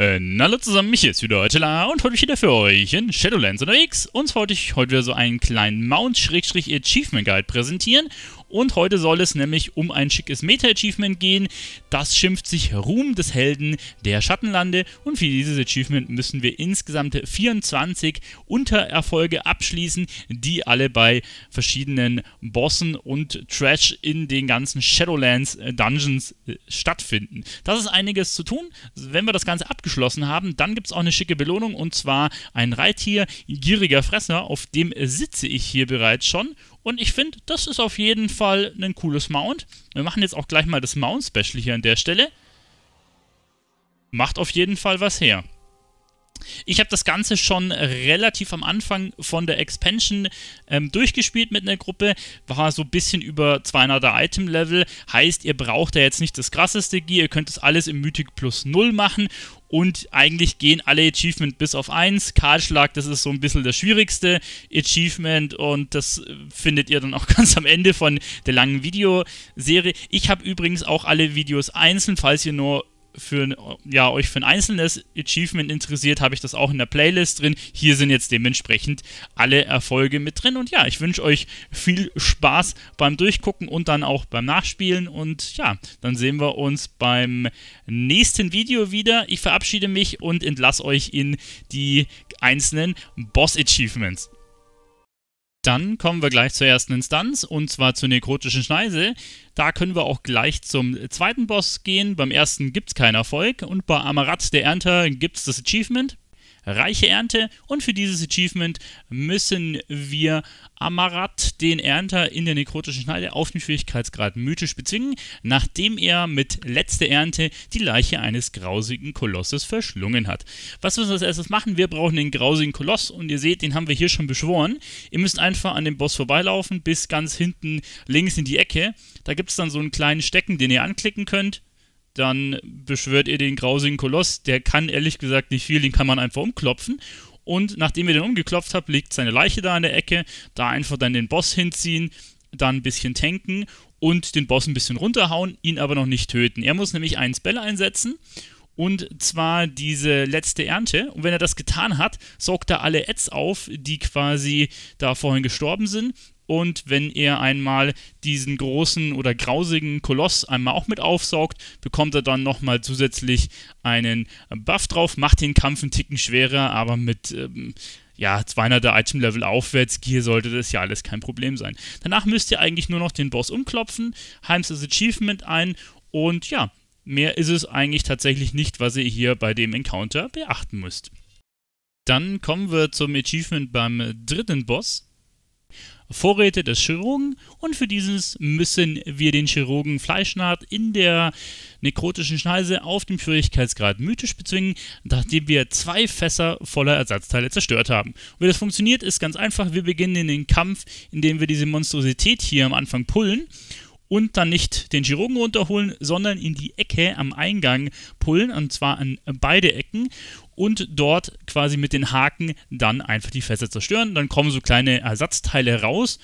Und äh, hallo zusammen, mich ist wieder Eutela und heute wieder für euch in Shadowlands unterwegs. Uns wollte ich heute wieder so einen kleinen Mount-Achievement Guide präsentieren und heute soll es nämlich um ein schickes Meta-Achievement gehen. Das schimpft sich Ruhm des Helden der Schattenlande. Und für dieses Achievement müssen wir insgesamt 24 Untererfolge abschließen, die alle bei verschiedenen Bossen und Trash in den ganzen Shadowlands äh, Dungeons äh, stattfinden. Das ist einiges zu tun. Wenn wir das Ganze abgeschlossen haben, dann gibt es auch eine schicke Belohnung und zwar ein Reittier, gieriger Fresser, auf dem sitze ich hier bereits schon. Und ich finde, das ist auf jeden Fall ein cooles Mount. Wir machen jetzt auch gleich mal das Mount-Special hier an der Stelle. Macht auf jeden Fall was her. Ich habe das Ganze schon relativ am Anfang von der Expansion ähm, durchgespielt mit einer Gruppe, war so ein bisschen über 200er Item-Level, heißt, ihr braucht ja jetzt nicht das krasseste Gear, ihr könnt das alles im Mythic plus 0 machen und eigentlich gehen alle Achievement bis auf eins. Kahlschlag, das ist so ein bisschen das schwierigste Achievement und das findet ihr dann auch ganz am Ende von der langen Videoserie. Ich habe übrigens auch alle Videos einzeln, falls ihr nur für ein, ja, euch für ein einzelnes Achievement interessiert, habe ich das auch in der Playlist drin. Hier sind jetzt dementsprechend alle Erfolge mit drin. Und ja, ich wünsche euch viel Spaß beim Durchgucken und dann auch beim Nachspielen. Und ja, dann sehen wir uns beim nächsten Video wieder. Ich verabschiede mich und entlasse euch in die einzelnen Boss-Achievements. Dann kommen wir gleich zur ersten Instanz und zwar zur nekrotischen Schneise. Da können wir auch gleich zum zweiten Boss gehen. Beim ersten gibt es keinen Erfolg und bei Amarat der Ernte gibt es das Achievement reiche Ernte. Und für dieses Achievement müssen wir Amarat, den Ernter in der nekrotischen Schneide, auf den Schwierigkeitsgrad mythisch bezwingen, nachdem er mit letzter Ernte die Leiche eines grausigen Kolosses verschlungen hat. Was müssen wir als erstes machen? Wir brauchen den grausigen Koloss und ihr seht, den haben wir hier schon beschworen. Ihr müsst einfach an dem Boss vorbeilaufen bis ganz hinten links in die Ecke. Da gibt es dann so einen kleinen Stecken, den ihr anklicken könnt dann beschwört ihr den grausigen Koloss. Der kann ehrlich gesagt nicht viel, den kann man einfach umklopfen. Und nachdem ihr den umgeklopft habt, liegt seine Leiche da in der Ecke. Da einfach dann den Boss hinziehen, dann ein bisschen tanken und den Boss ein bisschen runterhauen, ihn aber noch nicht töten. Er muss nämlich einen Spell einsetzen. Und zwar diese letzte Ernte. Und wenn er das getan hat, sorgt er alle Ads auf, die quasi da vorhin gestorben sind. Und wenn er einmal diesen großen oder grausigen Koloss einmal auch mit aufsaugt, bekommt er dann nochmal zusätzlich einen Buff drauf, macht den Kampf einen Ticken schwerer, aber mit... Ähm, ja, 200 Item-Level aufwärts, hier sollte das ja alles kein Problem sein. Danach müsst ihr eigentlich nur noch den Boss umklopfen, Heims das Achievement ein und ja, mehr ist es eigentlich tatsächlich nicht, was ihr hier bei dem Encounter beachten müsst. Dann kommen wir zum Achievement beim dritten Boss. Vorräte des Chirurgen und für dieses müssen wir den Chirurgen Fleischnaht in der nekrotischen Schneise auf dem Schwierigkeitsgrad mythisch bezwingen, nachdem wir zwei Fässer voller Ersatzteile zerstört haben. Und wie das funktioniert, ist ganz einfach. Wir beginnen in den Kampf, indem wir diese Monstrosität hier am Anfang pullen und dann nicht den Chirurgen runterholen, sondern in die Ecke am Eingang pullen, und zwar an beide Ecken und dort quasi mit den Haken dann einfach die Fässer zerstören. Dann kommen so kleine Ersatzteile raus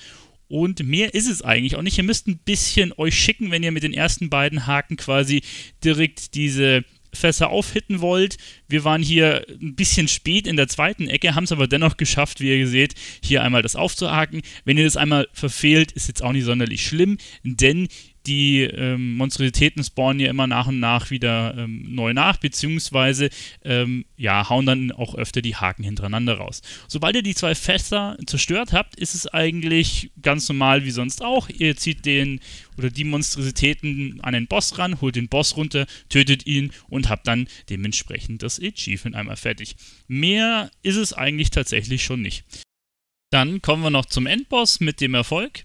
und mehr ist es eigentlich auch nicht. Ihr müsst ein bisschen euch schicken, wenn ihr mit den ersten beiden Haken quasi direkt diese Fässer aufhitten wollt. Wir waren hier ein bisschen spät in der zweiten Ecke, haben es aber dennoch geschafft, wie ihr seht, hier einmal das aufzuhaken. Wenn ihr das einmal verfehlt, ist jetzt auch nicht sonderlich schlimm, denn die ähm, Monstrositäten spawnen ja immer nach und nach wieder ähm, neu nach, beziehungsweise ähm, ja, hauen dann auch öfter die Haken hintereinander raus. Sobald ihr die zwei Fässer zerstört habt, ist es eigentlich ganz normal wie sonst auch. Ihr zieht den oder die Monstrositäten an den Boss ran, holt den Boss runter, tötet ihn und habt dann dementsprechend das Achievement einmal fertig. Mehr ist es eigentlich tatsächlich schon nicht. Dann kommen wir noch zum Endboss mit dem Erfolg.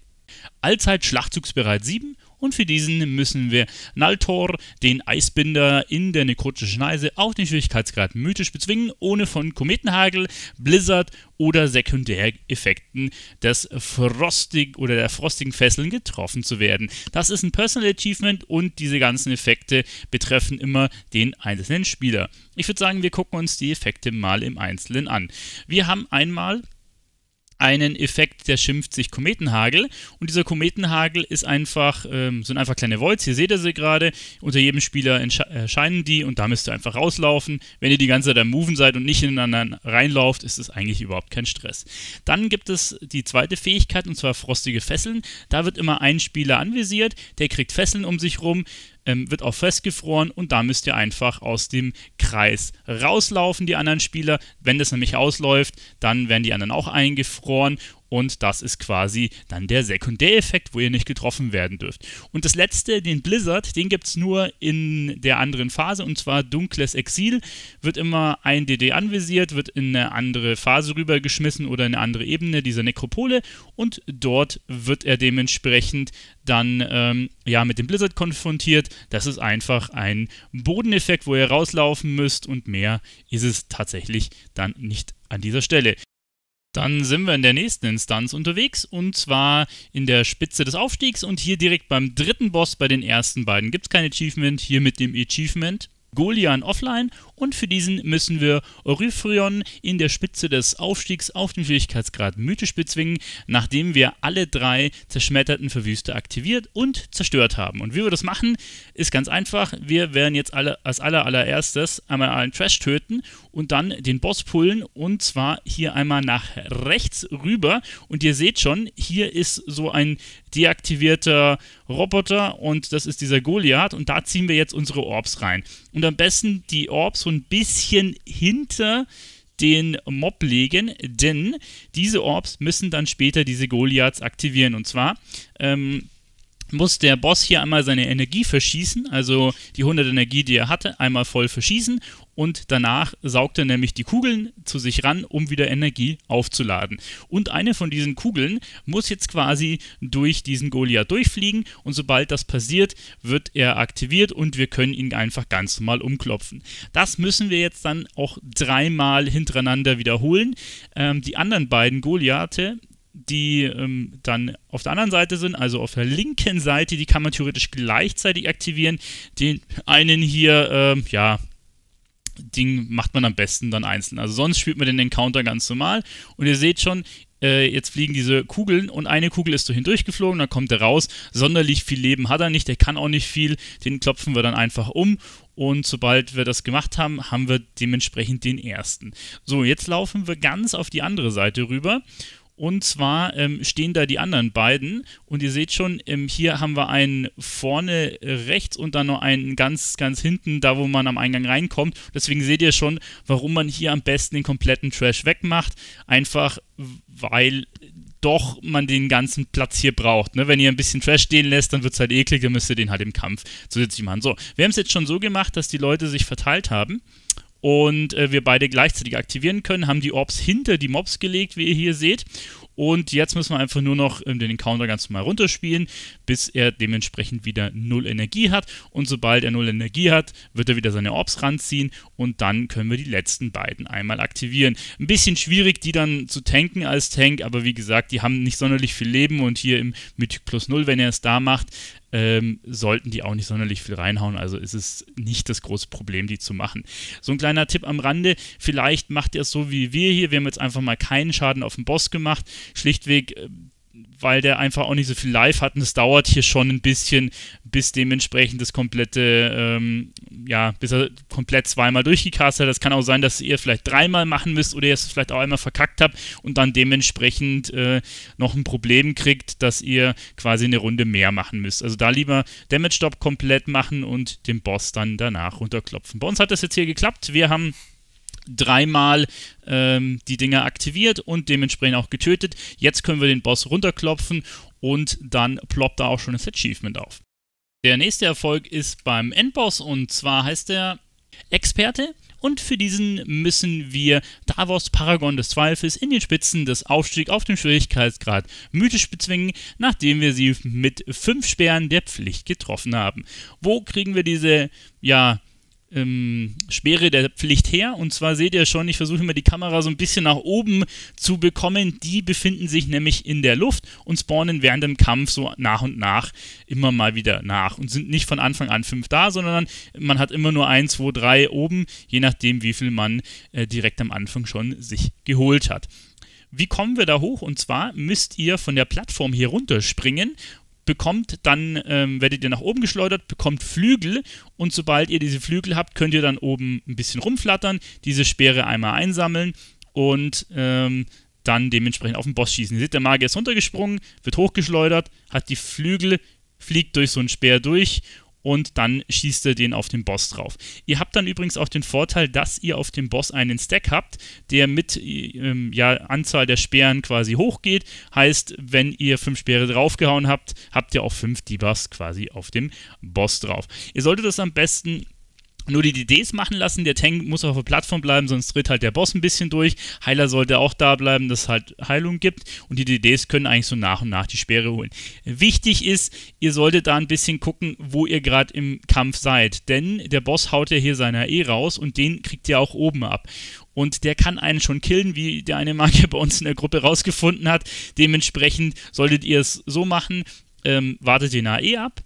Allzeit schlachtzugsbereit 7 und für diesen müssen wir Naltor, den Eisbinder in der nekrotischen Schneise, auch den Schwierigkeitsgrad mythisch bezwingen, ohne von Kometenhagel, Blizzard oder Sekundäreffekten des frostig oder der frostigen Fesseln getroffen zu werden. Das ist ein Personal Achievement und diese ganzen Effekte betreffen immer den einzelnen Spieler. Ich würde sagen, wir gucken uns die Effekte mal im Einzelnen an. Wir haben einmal einen Effekt, der schimpft sich Kometenhagel. Und dieser Kometenhagel ist einfach, ähm, sind einfach kleine Voids, hier seht ihr sie gerade. Unter jedem Spieler erscheinen die und da müsst ihr einfach rauslaufen. Wenn ihr die ganze Zeit am Moven seid und nicht ineinander reinlauft, ist es eigentlich überhaupt kein Stress. Dann gibt es die zweite Fähigkeit und zwar frostige Fesseln. Da wird immer ein Spieler anvisiert, der kriegt Fesseln um sich rum ähm, wird auch festgefroren und da müsst ihr einfach aus dem Kreis rauslaufen, die anderen Spieler. Wenn das nämlich ausläuft, dann werden die anderen auch eingefroren und das ist quasi dann der Sekundäreffekt, wo ihr nicht getroffen werden dürft. Und das letzte, den Blizzard, den gibt es nur in der anderen Phase, und zwar dunkles Exil. Wird immer ein DD anvisiert, wird in eine andere Phase rübergeschmissen oder in eine andere Ebene dieser Nekropole. Und dort wird er dementsprechend dann ähm, ja mit dem Blizzard konfrontiert. Das ist einfach ein Bodeneffekt, wo ihr rauslaufen müsst und mehr ist es tatsächlich dann nicht an dieser Stelle. Dann sind wir in der nächsten Instanz unterwegs und zwar in der Spitze des Aufstiegs und hier direkt beim dritten Boss bei den ersten beiden gibt es kein Achievement, hier mit dem Achievement Golian offline und für diesen müssen wir Oryphrion in der Spitze des Aufstiegs auf den Schwierigkeitsgrad mythisch bezwingen, nachdem wir alle drei zerschmetterten Verwüster aktiviert und zerstört haben. Und wie wir das machen, ist ganz einfach. Wir werden jetzt alle, als aller allererstes einmal einen Trash töten und dann den Boss pullen und zwar hier einmal nach rechts rüber. Und ihr seht schon, hier ist so ein deaktivierter Roboter und das ist dieser Goliath und da ziehen wir jetzt unsere Orbs rein. Und am besten die Orbs so ein bisschen hinter den Mob legen, denn diese Orbs müssen dann später diese Goliaths aktivieren. Und zwar ähm, muss der Boss hier einmal seine Energie verschießen, also die 100 Energie, die er hatte, einmal voll verschießen und danach saugt er nämlich die Kugeln zu sich ran, um wieder Energie aufzuladen. Und eine von diesen Kugeln muss jetzt quasi durch diesen Goliath durchfliegen und sobald das passiert, wird er aktiviert und wir können ihn einfach ganz normal umklopfen. Das müssen wir jetzt dann auch dreimal hintereinander wiederholen. Ähm, die anderen beiden Goliathe, die ähm, dann auf der anderen Seite sind, also auf der linken Seite, die kann man theoretisch gleichzeitig aktivieren. Den einen hier, ähm, ja, Ding macht man am besten dann einzeln. Also sonst spielt man den Encounter ganz normal. Und ihr seht schon, äh, jetzt fliegen diese Kugeln und eine Kugel ist so hindurchgeflogen, dann kommt er raus. Sonderlich viel Leben hat er nicht, der kann auch nicht viel. Den klopfen wir dann einfach um. Und sobald wir das gemacht haben, haben wir dementsprechend den ersten. So, jetzt laufen wir ganz auf die andere Seite rüber und zwar ähm, stehen da die anderen beiden. Und ihr seht schon, ähm, hier haben wir einen vorne rechts und dann noch einen ganz, ganz hinten, da wo man am Eingang reinkommt. Deswegen seht ihr schon, warum man hier am besten den kompletten Trash wegmacht. Einfach weil doch man den ganzen Platz hier braucht. Ne? Wenn ihr ein bisschen Trash stehen lässt, dann wird es halt eklig, dann müsst ihr den halt im Kampf zusätzlich machen. So, wir haben es jetzt schon so gemacht, dass die Leute sich verteilt haben und äh, wir beide gleichzeitig aktivieren können, haben die Orbs hinter die Mobs gelegt, wie ihr hier seht. Und jetzt müssen wir einfach nur noch ähm, den Encounter ganz normal runterspielen, bis er dementsprechend wieder null Energie hat. Und sobald er null Energie hat, wird er wieder seine Orbs ranziehen und dann können wir die letzten beiden einmal aktivieren. Ein bisschen schwierig, die dann zu tanken als Tank, aber wie gesagt, die haben nicht sonderlich viel Leben und hier im Mythic Plus 0, wenn er es da macht, ähm, sollten die auch nicht sonderlich viel reinhauen. Also ist es nicht das große Problem, die zu machen. So ein kleiner Tipp am Rande, vielleicht macht ihr es so wie wir hier. Wir haben jetzt einfach mal keinen Schaden auf den Boss gemacht. Schlichtweg, äh, weil der einfach auch nicht so viel live hat und es dauert hier schon ein bisschen, bis dementsprechend das komplette, ähm, ja, bis er komplett zweimal durchgecastet hat. Das kann auch sein, dass ihr vielleicht dreimal machen müsst oder ihr es vielleicht auch einmal verkackt habt und dann dementsprechend äh, noch ein Problem kriegt, dass ihr quasi eine Runde mehr machen müsst. Also da lieber Damage Stop komplett machen und den Boss dann danach runterklopfen. Bei uns hat das jetzt hier geklappt. Wir haben dreimal ähm, die Dinger aktiviert und dementsprechend auch getötet. Jetzt können wir den Boss runterklopfen und dann ploppt da auch schon das Achievement auf. Der nächste Erfolg ist beim Endboss und zwar heißt er Experte. Und für diesen müssen wir Davos Paragon des Zweifels in den Spitzen des Aufstiegs auf dem Schwierigkeitsgrad mythisch bezwingen, nachdem wir sie mit fünf Sperren der Pflicht getroffen haben. Wo kriegen wir diese, ja, ähm, Schwere der Pflicht her. Und zwar seht ihr schon, ich versuche immer die Kamera so ein bisschen nach oben zu bekommen. Die befinden sich nämlich in der Luft und spawnen während dem Kampf so nach und nach immer mal wieder nach und sind nicht von Anfang an fünf da, sondern man hat immer nur eins, zwei, drei oben, je nachdem, wie viel man äh, direkt am Anfang schon sich geholt hat. Wie kommen wir da hoch? Und zwar müsst ihr von der Plattform hier runterspringen bekommt, dann ähm, werdet ihr nach oben geschleudert, bekommt Flügel und sobald ihr diese Flügel habt, könnt ihr dann oben ein bisschen rumflattern, diese Speere einmal einsammeln und ähm, dann dementsprechend auf den Boss schießen. Ihr seht, der Magier ist runtergesprungen, wird hochgeschleudert, hat die Flügel, fliegt durch so einen Speer durch und dann schießt ihr den auf den Boss drauf. Ihr habt dann übrigens auch den Vorteil, dass ihr auf dem Boss einen Stack habt, der mit ähm, ja, Anzahl der Speeren quasi hochgeht. Heißt, wenn ihr fünf Speere draufgehauen habt, habt ihr auch fünf Debuffs quasi auf dem Boss drauf. Ihr solltet das am besten nur die DDs machen lassen. Der Tank muss auf der Plattform bleiben, sonst dreht halt der Boss ein bisschen durch. Heiler sollte auch da bleiben, dass es halt Heilung gibt. Und die DDs können eigentlich so nach und nach die Speere holen. Wichtig ist, ihr solltet da ein bisschen gucken, wo ihr gerade im Kampf seid. Denn der Boss haut ja hier seiner E raus und den kriegt ihr auch oben ab und der kann einen schon killen, wie der eine Magier bei uns in der Gruppe rausgefunden hat. Dementsprechend solltet ihr es so machen, ähm, wartet den AE ab,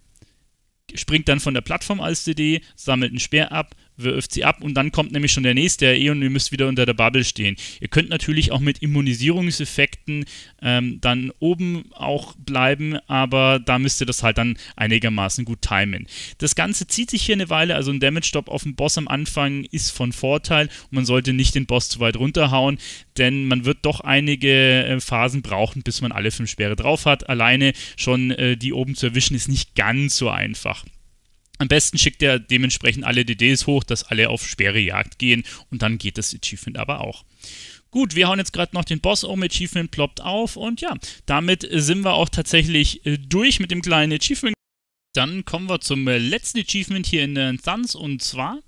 springt dann von der Plattform als CD, sammelt einen Speer ab wirft sie ab und dann kommt nämlich schon der nächste RE und ihr müsst wieder unter der Bubble stehen. Ihr könnt natürlich auch mit Immunisierungseffekten ähm, dann oben auch bleiben, aber da müsst ihr das halt dann einigermaßen gut timen. Das Ganze zieht sich hier eine Weile, also ein Damage-Stop auf den Boss am Anfang ist von Vorteil und man sollte nicht den Boss zu weit runterhauen, denn man wird doch einige äh, Phasen brauchen, bis man alle fünf Sperre drauf hat. Alleine schon äh, die oben zu erwischen ist nicht ganz so einfach. Am besten schickt er dementsprechend alle DDs hoch, dass alle auf schwere Jagd gehen und dann geht das Achievement aber auch. Gut, wir hauen jetzt gerade noch den Boss um, Achievement ploppt auf und ja, damit sind wir auch tatsächlich äh, durch mit dem kleinen Achievement. Dann kommen wir zum äh, letzten Achievement hier in der äh, Instanz und zwar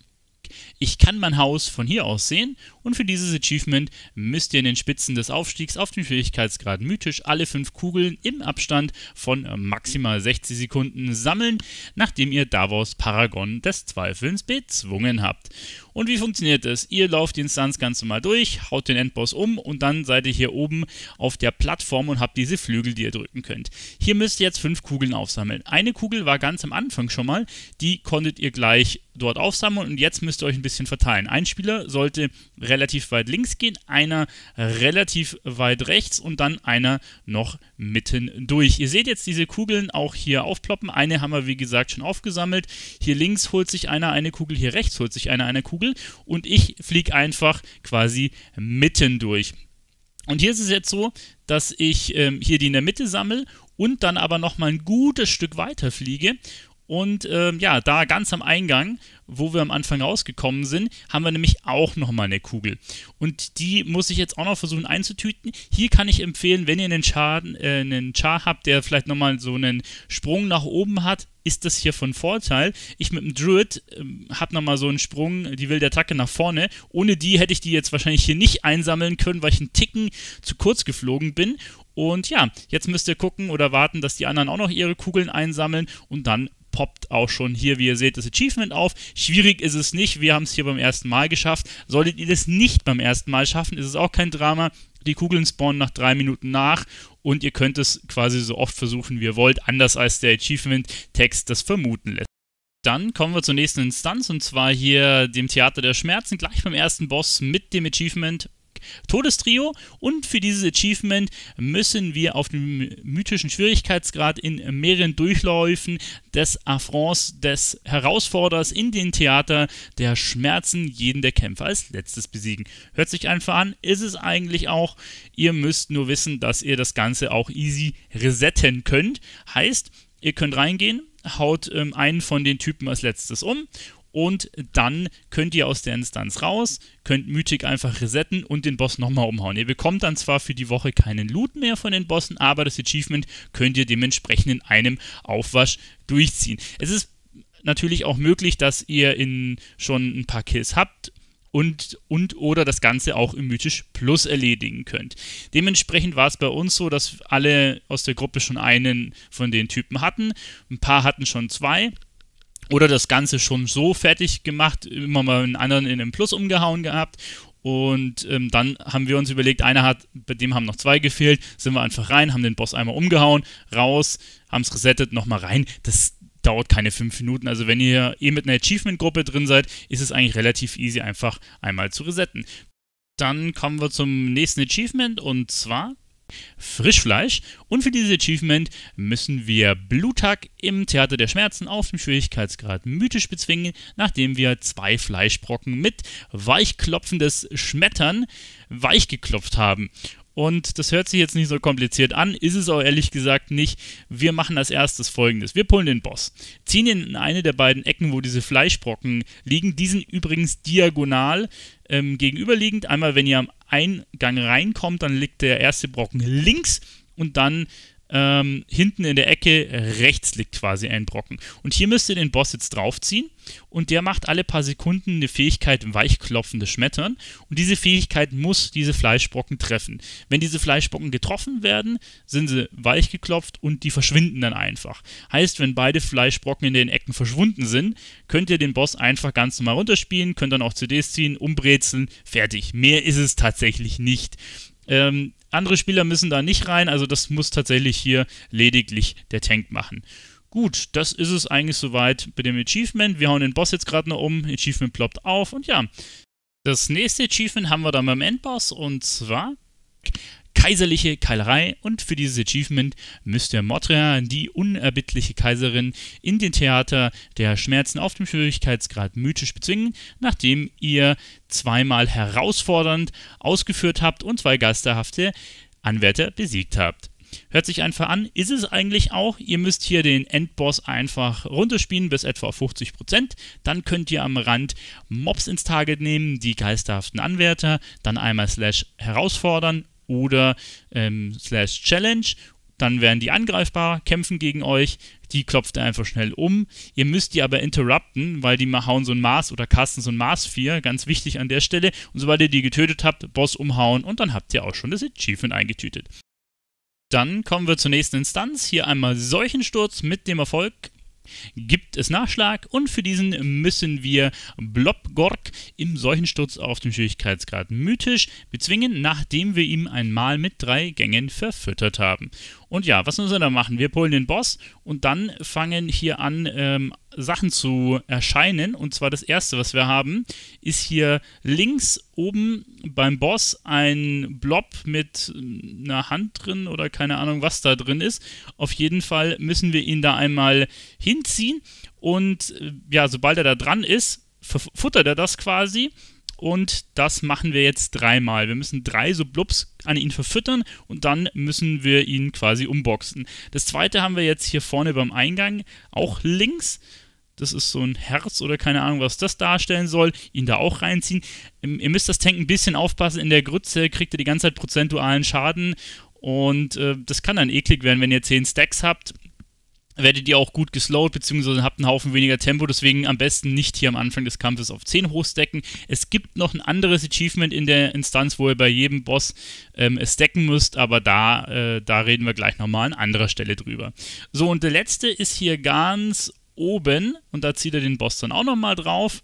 ich kann mein Haus von hier aus sehen und für dieses Achievement müsst ihr in den Spitzen des Aufstiegs auf dem Schwierigkeitsgrad mythisch alle fünf Kugeln im Abstand von äh, maximal 60 Sekunden sammeln, nachdem ihr Davos Paragon des Zweifelns bezwungen habt. Und wie funktioniert das? Ihr lauft die Instanz ganz normal durch, haut den Endboss um und dann seid ihr hier oben auf der Plattform und habt diese Flügel, die ihr drücken könnt. Hier müsst ihr jetzt fünf Kugeln aufsammeln. Eine Kugel war ganz am Anfang schon mal, die konntet ihr gleich dort aufsammeln und jetzt müsst ihr euch ein bisschen bisschen verteilen. Ein Spieler sollte relativ weit links gehen, einer relativ weit rechts und dann einer noch mitten durch. Ihr seht jetzt diese Kugeln auch hier aufploppen. Eine haben wir, wie gesagt, schon aufgesammelt. Hier links holt sich einer eine Kugel, hier rechts holt sich einer eine Kugel und ich fliege einfach quasi mitten durch. Und hier ist es jetzt so, dass ich ähm, hier die in der Mitte sammle und dann aber nochmal ein gutes Stück weiter fliege und ähm, ja, da ganz am Eingang, wo wir am Anfang rausgekommen sind, haben wir nämlich auch nochmal eine Kugel. Und die muss ich jetzt auch noch versuchen einzutüten. Hier kann ich empfehlen, wenn ihr einen Char, äh, einen Char habt, der vielleicht nochmal so einen Sprung nach oben hat, ist das hier von Vorteil. Ich mit dem Druid ähm, habe nochmal so einen Sprung, die wilde Attacke nach vorne. Ohne die hätte ich die jetzt wahrscheinlich hier nicht einsammeln können, weil ich einen Ticken zu kurz geflogen bin. Und ja, jetzt müsst ihr gucken oder warten, dass die anderen auch noch ihre Kugeln einsammeln und dann poppt auch schon hier, wie ihr seht, das Achievement auf. Schwierig ist es nicht, wir haben es hier beim ersten Mal geschafft. Solltet ihr das nicht beim ersten Mal schaffen, ist es auch kein Drama. Die Kugeln spawnen nach drei Minuten nach und ihr könnt es quasi so oft versuchen, wie ihr wollt, anders als der Achievement-Text das vermuten lässt. Dann kommen wir zur nächsten Instanz und zwar hier dem Theater der Schmerzen, gleich beim ersten Boss mit dem Achievement Todestrio und für dieses Achievement müssen wir auf dem mythischen Schwierigkeitsgrad in mehreren Durchläufen des Affronts des Herausforderers in den Theater der Schmerzen jeden der Kämpfer als letztes besiegen. Hört sich einfach an, ist es eigentlich auch. Ihr müsst nur wissen, dass ihr das Ganze auch easy resetten könnt. Heißt, ihr könnt reingehen, haut ähm, einen von den Typen als letztes um und dann könnt ihr aus der Instanz raus, könnt Mythic einfach resetten und den Boss nochmal umhauen. Ihr bekommt dann zwar für die Woche keinen Loot mehr von den Bossen, aber das Achievement könnt ihr dementsprechend in einem Aufwasch durchziehen. Es ist natürlich auch möglich, dass ihr in schon ein paar Kills habt und, und oder das Ganze auch im Mythisch Plus erledigen könnt. Dementsprechend war es bei uns so, dass alle aus der Gruppe schon einen von den Typen hatten. Ein paar hatten schon zwei oder das Ganze schon so fertig gemacht, immer mal einen anderen in den Plus umgehauen gehabt. Und ähm, dann haben wir uns überlegt, einer hat, bei dem haben noch zwei gefehlt, sind wir einfach rein, haben den Boss einmal umgehauen, raus, haben es resettet, nochmal rein. Das dauert keine fünf Minuten. Also wenn ihr eh mit einer Achievement-Gruppe drin seid, ist es eigentlich relativ easy, einfach einmal zu resetten. Dann kommen wir zum nächsten Achievement und zwar Frischfleisch. Und für dieses Achievement müssen wir Blutak im Theater der Schmerzen auf dem Schwierigkeitsgrad mythisch bezwingen, nachdem wir zwei Fleischbrocken mit weichklopfendes Schmettern weichgeklopft haben. Und das hört sich jetzt nicht so kompliziert an, ist es auch ehrlich gesagt nicht. Wir machen als erstes folgendes. Wir pullen den Boss, ziehen ihn in eine der beiden Ecken, wo diese Fleischbrocken liegen. Die sind übrigens diagonal ähm, gegenüberliegend. Einmal, wenn ihr am Eingang reinkommt, dann liegt der erste Brocken links und dann ähm, hinten in der Ecke rechts liegt quasi ein Brocken. Und hier müsst ihr den Boss jetzt draufziehen und der macht alle paar Sekunden eine Fähigkeit weichklopfendes Schmettern und diese Fähigkeit muss diese Fleischbrocken treffen. Wenn diese Fleischbrocken getroffen werden, sind sie weichgeklopft und die verschwinden dann einfach. Heißt, wenn beide Fleischbrocken in den Ecken verschwunden sind, könnt ihr den Boss einfach ganz normal runterspielen, könnt dann auch CDs ziehen, umbrezeln, fertig. Mehr ist es tatsächlich nicht. Ähm, andere Spieler müssen da nicht rein, also das muss tatsächlich hier lediglich der Tank machen. Gut, das ist es eigentlich soweit mit dem Achievement. Wir hauen den Boss jetzt gerade noch um, Achievement ploppt auf und ja. Das nächste Achievement haben wir dann beim Endboss und zwar kaiserliche Keilerei und für dieses Achievement müsste Mottrer die unerbittliche Kaiserin in den Theater der Schmerzen auf dem Schwierigkeitsgrad mythisch bezwingen, nachdem ihr zweimal herausfordernd ausgeführt habt und zwei geisterhafte Anwärter besiegt habt. Hört sich einfach an, ist es eigentlich auch. Ihr müsst hier den Endboss einfach runterspielen bis etwa auf 50%. Dann könnt ihr am Rand Mobs ins Target nehmen, die geisterhaften Anwärter, dann einmal Slash herausfordern oder ähm, slash challenge. Dann werden die angreifbar, kämpfen gegen euch. Die klopft ihr einfach schnell um. Ihr müsst die aber interrupten, weil die hauen so ein Maß oder casten so ein Maß 4. Ganz wichtig an der Stelle. Und sobald ihr die getötet habt, Boss umhauen und dann habt ihr auch schon das Achievement eingetütet. Dann kommen wir zur nächsten Instanz. Hier einmal Seuchensturz mit dem Erfolg gibt es Nachschlag und für diesen müssen wir Blobgork im Seuchensturz auf dem Schwierigkeitsgrad mythisch bezwingen, nachdem wir ihm einmal mit drei Gängen verfüttert haben. Und ja, was müssen wir da machen? Wir pullen den Boss und dann fangen hier an, ähm, Sachen zu erscheinen. Und zwar das erste, was wir haben, ist hier links oben beim Boss ein Blob mit äh, einer Hand drin oder keine Ahnung, was da drin ist. Auf jeden Fall müssen wir ihn da einmal hinziehen. Und äh, ja, sobald er da dran ist, futtert er das quasi und das machen wir jetzt dreimal. Wir müssen drei so Blubs an ihn verfüttern und dann müssen wir ihn quasi umboxen. Das zweite haben wir jetzt hier vorne beim Eingang, auch links. Das ist so ein Herz oder keine Ahnung, was das darstellen soll. Ihn da auch reinziehen. Ihr müsst das Tank ein bisschen aufpassen. In der Grütze kriegt ihr die ganze Zeit prozentualen Schaden und äh, das kann dann eklig werden, wenn ihr 10 Stacks habt werdet ihr auch gut geslowt, beziehungsweise habt einen Haufen weniger Tempo, deswegen am besten nicht hier am Anfang des Kampfes auf 10 hochstacken. Es gibt noch ein anderes Achievement in der Instanz, wo ihr bei jedem Boss ähm, es stacken müsst, aber da, äh, da reden wir gleich nochmal an anderer Stelle drüber. So, und der letzte ist hier ganz oben und da zieht er den Boss dann auch nochmal drauf.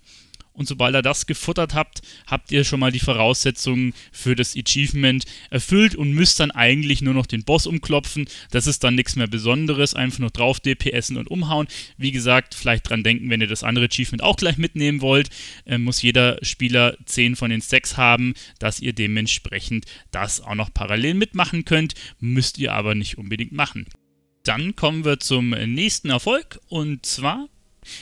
Und sobald ihr das gefuttert habt, habt ihr schon mal die Voraussetzungen für das Achievement erfüllt und müsst dann eigentlich nur noch den Boss umklopfen. Das ist dann nichts mehr Besonderes, einfach nur drauf DPSen und umhauen. Wie gesagt, vielleicht dran denken, wenn ihr das andere Achievement auch gleich mitnehmen wollt, äh, muss jeder Spieler 10 von den 6 haben, dass ihr dementsprechend das auch noch parallel mitmachen könnt, müsst ihr aber nicht unbedingt machen. Dann kommen wir zum nächsten Erfolg und zwar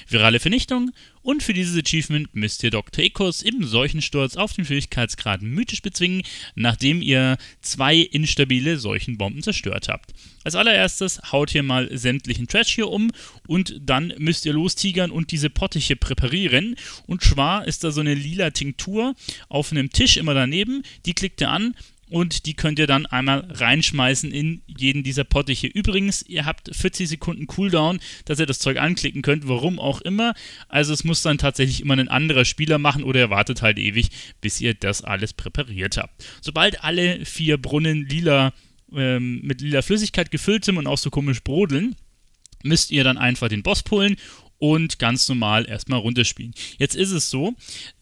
Virale Vernichtung und für dieses Achievement müsst ihr Dr. Ekos im Seuchensturz auf den Schwierigkeitsgrad mythisch bezwingen, nachdem ihr zwei instabile Seuchenbomben zerstört habt. Als allererstes haut ihr mal sämtlichen Trash hier um und dann müsst ihr lostigern und diese Pottiche präparieren. Und schwa ist da so eine lila Tinktur auf einem Tisch immer daneben, die klickt ihr an und die könnt ihr dann einmal reinschmeißen in jeden dieser Pottiche. Übrigens, ihr habt 40 Sekunden Cooldown, dass ihr das Zeug anklicken könnt, warum auch immer. Also es muss dann tatsächlich immer ein anderer Spieler machen oder ihr wartet halt ewig, bis ihr das alles präpariert habt. Sobald alle vier Brunnen lila ähm, mit lila Flüssigkeit gefüllt sind und auch so komisch brodeln, müsst ihr dann einfach den Boss pullen und ganz normal erstmal runterspielen. Jetzt ist es so,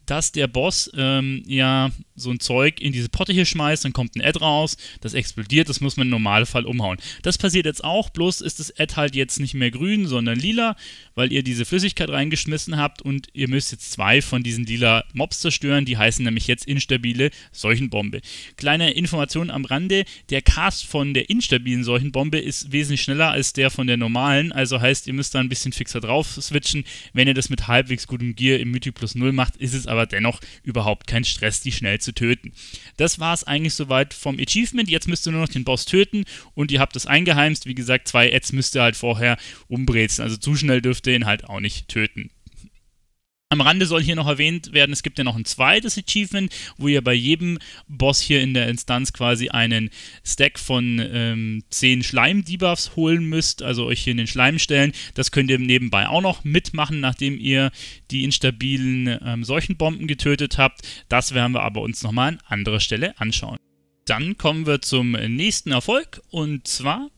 dass der Boss ähm, ja so ein Zeug in diese Potte hier schmeißt, dann kommt ein Ad raus, das explodiert, das muss man im Normalfall umhauen. Das passiert jetzt auch, bloß ist das Ad halt jetzt nicht mehr grün, sondern lila, weil ihr diese Flüssigkeit reingeschmissen habt und ihr müsst jetzt zwei von diesen lila Mobs zerstören, die heißen nämlich jetzt instabile Seuchenbombe. Kleine Information am Rande, der Cast von der instabilen Seuchenbombe ist wesentlich schneller als der von der normalen, also heißt, ihr müsst da ein bisschen fixer drauf switchen. Wenn ihr das mit halbwegs gutem Gear im Mythic Plus 0 macht, ist es aber dennoch überhaupt kein Stress, die schnell zu zu töten. Das war es eigentlich soweit vom Achievement. Jetzt müsst ihr nur noch den Boss töten und ihr habt das eingeheimst. Wie gesagt, zwei Ads müsst ihr halt vorher umbrezeln. Also zu schnell dürft ihr ihn halt auch nicht töten. Am Rande soll hier noch erwähnt werden, es gibt ja noch ein zweites Achievement, wo ihr bei jedem Boss hier in der Instanz quasi einen Stack von ähm, 10 Schleim-Debuffs holen müsst, also euch hier in den Schleim stellen. Das könnt ihr nebenbei auch noch mitmachen, nachdem ihr die instabilen ähm, Seuchenbomben getötet habt. Das werden wir aber uns nochmal an anderer Stelle anschauen. Dann kommen wir zum nächsten Erfolg und zwar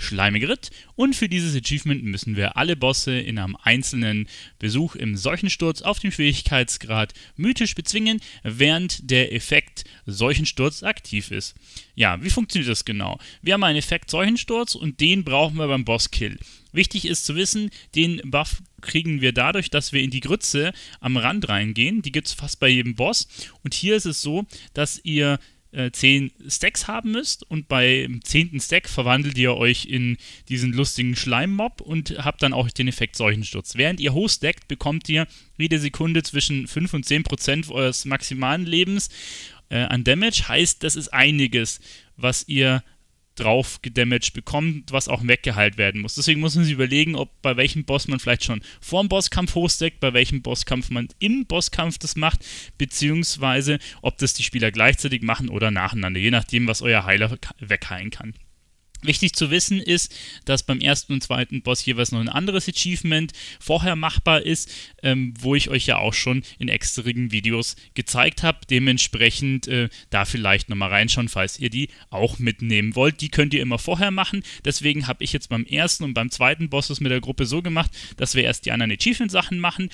Schleimige Ritt. Und für dieses Achievement müssen wir alle Bosse in einem einzelnen Besuch im Seuchensturz auf dem Schwierigkeitsgrad mythisch bezwingen, während der Effekt Seuchensturz aktiv ist. Ja, wie funktioniert das genau? Wir haben einen Effekt Seuchensturz und den brauchen wir beim Bosskill. Wichtig ist zu wissen, den Buff kriegen wir dadurch, dass wir in die Grütze am Rand reingehen. Die gibt es fast bei jedem Boss. Und hier ist es so, dass ihr 10 äh, Stacks haben müsst und beim 10. Stack verwandelt ihr euch in diesen lustigen Schleimmob und habt dann auch den Effekt Seuchensturz. Während ihr hochstackt, bekommt ihr jede Sekunde zwischen 5 und 10 Prozent eures maximalen Lebens äh, an Damage. Heißt, das ist einiges, was ihr drauf gedamaged bekommt, was auch weggeheilt werden muss. Deswegen muss man sich überlegen, ob bei welchem Boss man vielleicht schon vor dem Bosskampf hochdeckt, bei welchem Bosskampf man im Bosskampf das macht, beziehungsweise ob das die Spieler gleichzeitig machen oder nacheinander, je nachdem, was euer Heiler wegheilen kann. Wichtig zu wissen ist, dass beim ersten und zweiten Boss jeweils noch ein anderes Achievement vorher machbar ist, ähm, wo ich euch ja auch schon in extra Videos gezeigt habe. Dementsprechend äh, da vielleicht nochmal reinschauen, falls ihr die auch mitnehmen wollt. Die könnt ihr immer vorher machen. Deswegen habe ich jetzt beim ersten und beim zweiten Boss das mit der Gruppe so gemacht, dass wir erst die anderen Achievement-Sachen machen,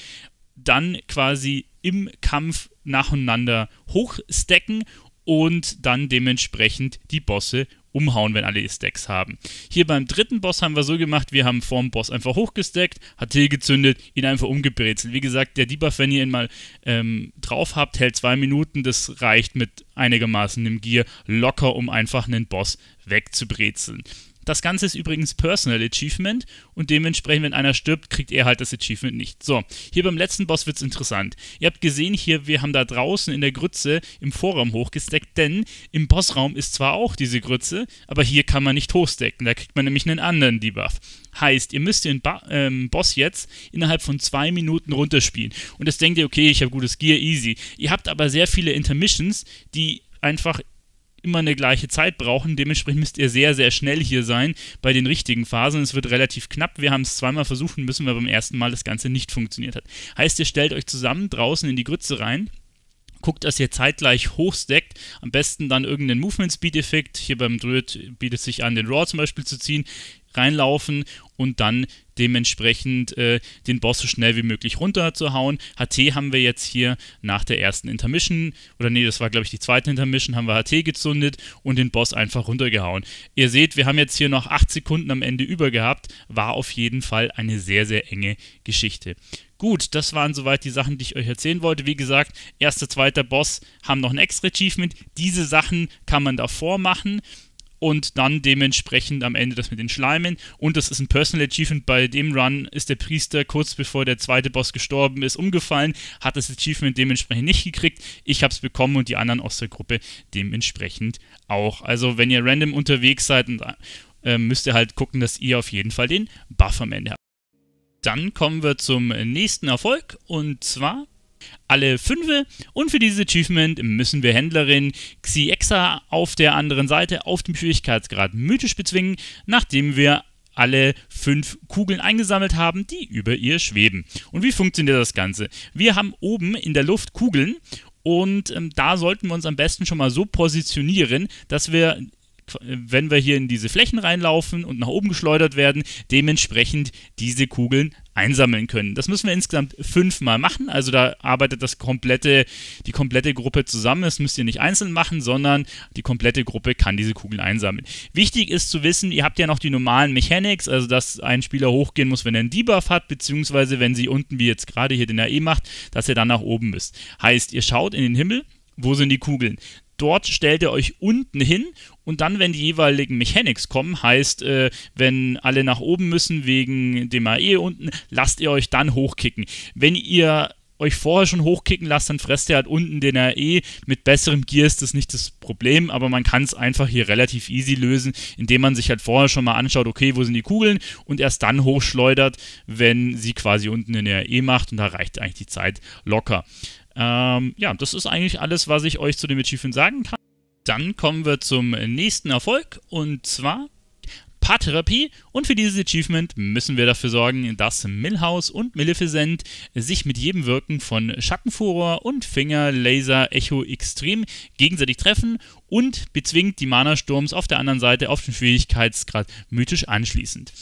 dann quasi im Kampf nacheinander hochstecken und dann dementsprechend die Bosse umhauen, wenn alle die Stacks haben. Hier beim dritten Boss haben wir so gemacht, wir haben vorm Boss einfach hochgestackt, hat Heal gezündet, ihn einfach umgebrezelt. Wie gesagt, der Debuff, wenn ihr ihn mal ähm, drauf habt, hält zwei Minuten, das reicht mit einigermaßen einem Gear locker, um einfach einen Boss wegzubrezeln. Das Ganze ist übrigens Personal Achievement und dementsprechend, wenn einer stirbt, kriegt er halt das Achievement nicht. So, hier beim letzten Boss wird es interessant. Ihr habt gesehen hier, wir haben da draußen in der Grütze im Vorraum hochgesteckt, denn im Bossraum ist zwar auch diese Grütze, aber hier kann man nicht hochstecken. Da kriegt man nämlich einen anderen Debuff. Heißt, ihr müsst den ba ähm, Boss jetzt innerhalb von zwei Minuten runterspielen. Und das denkt ihr, okay, ich habe gutes Gear, easy. Ihr habt aber sehr viele Intermissions, die einfach immer eine gleiche Zeit brauchen. Dementsprechend müsst ihr sehr, sehr schnell hier sein bei den richtigen Phasen. Es wird relativ knapp. Wir haben es zweimal versuchen müssen, weil beim ersten Mal das Ganze nicht funktioniert hat. Heißt, ihr stellt euch zusammen draußen in die Grütze rein guckt, dass ihr zeitgleich hochsteckt. Am besten dann irgendeinen Movement-Speed-Effekt. Hier beim Druid bietet sich an, den Raw zum Beispiel zu ziehen, reinlaufen und dann dementsprechend äh, den Boss so schnell wie möglich runterzuhauen. HT haben wir jetzt hier nach der ersten Intermission, oder nee, das war glaube ich die zweite Intermission, haben wir HT gezündet und den Boss einfach runtergehauen. Ihr seht, wir haben jetzt hier noch 8 Sekunden am Ende über gehabt, war auf jeden Fall eine sehr, sehr enge Geschichte. Gut, das waren soweit die Sachen, die ich euch erzählen wollte. Wie gesagt, erster, zweiter Boss haben noch ein extra Achievement. Diese Sachen kann man davor machen und dann dementsprechend am Ende das mit den Schleimen. Und das ist ein Personal Achievement. Bei dem Run ist der Priester kurz bevor der zweite Boss gestorben ist, umgefallen, hat das Achievement dementsprechend nicht gekriegt. Ich habe es bekommen und die anderen aus der Gruppe dementsprechend auch. Also wenn ihr random unterwegs seid, und, äh, müsst ihr halt gucken, dass ihr auf jeden Fall den Buff am Ende habt. Dann kommen wir zum äh, nächsten Erfolg und zwar alle fünfe. Und für dieses Achievement müssen wir Händlerin Xiexa auf der anderen Seite auf dem Schwierigkeitsgrad mythisch bezwingen, nachdem wir alle fünf Kugeln eingesammelt haben, die über ihr schweben. Und wie funktioniert das Ganze? Wir haben oben in der Luft Kugeln und ähm, da sollten wir uns am besten schon mal so positionieren, dass wir wenn wir hier in diese Flächen reinlaufen und nach oben geschleudert werden, dementsprechend diese Kugeln einsammeln können. Das müssen wir insgesamt fünfmal machen. Also da arbeitet das komplette, die komplette Gruppe zusammen. Das müsst ihr nicht einzeln machen, sondern die komplette Gruppe kann diese Kugeln einsammeln. Wichtig ist zu wissen, ihr habt ja noch die normalen Mechanics, also dass ein Spieler hochgehen muss, wenn er einen Debuff hat, beziehungsweise wenn sie unten, wie jetzt gerade hier den AE macht, dass er dann nach oben müsst. Heißt, ihr schaut in den Himmel wo sind die Kugeln? Dort stellt ihr euch unten hin und dann, wenn die jeweiligen Mechanics kommen, heißt, äh, wenn alle nach oben müssen wegen dem AE unten, lasst ihr euch dann hochkicken. Wenn ihr euch vorher schon hochkicken lasst, dann fresst ihr halt unten den RE. Mit besserem Gear ist das nicht das Problem, aber man kann es einfach hier relativ easy lösen, indem man sich halt vorher schon mal anschaut, okay, wo sind die Kugeln und erst dann hochschleudert, wenn sie quasi unten den RE macht und da reicht eigentlich die Zeit locker. Ähm, ja, das ist eigentlich alles, was ich euch zu dem Achievement sagen kann. Dann kommen wir zum nächsten Erfolg und zwar Paartherapie und für dieses Achievement müssen wir dafür sorgen, dass Milhouse und Maleficent sich mit jedem Wirken von Schattenfuror und Finger Laser Echo Extrem gegenseitig treffen und bezwingt die Mana Sturms auf der anderen Seite auf den Schwierigkeitsgrad mythisch anschließend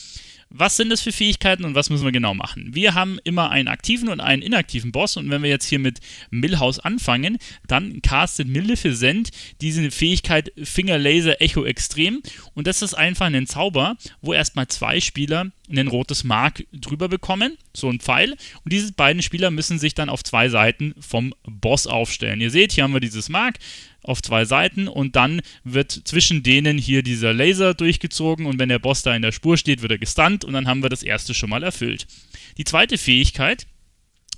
was sind das für Fähigkeiten und was müssen wir genau machen? Wir haben immer einen aktiven und einen inaktiven Boss und wenn wir jetzt hier mit Millhouse anfangen, dann castet Maleficent diese Fähigkeit Finger Laser Echo Extrem und das ist einfach ein Zauber, wo erstmal zwei Spieler ein rotes Mark drüber bekommen, so ein Pfeil und diese beiden Spieler müssen sich dann auf zwei Seiten vom Boss aufstellen. Ihr seht, hier haben wir dieses Mark, auf zwei Seiten und dann wird zwischen denen hier dieser Laser durchgezogen und wenn der Boss da in der Spur steht, wird er gestunt und dann haben wir das erste schon mal erfüllt. Die zweite Fähigkeit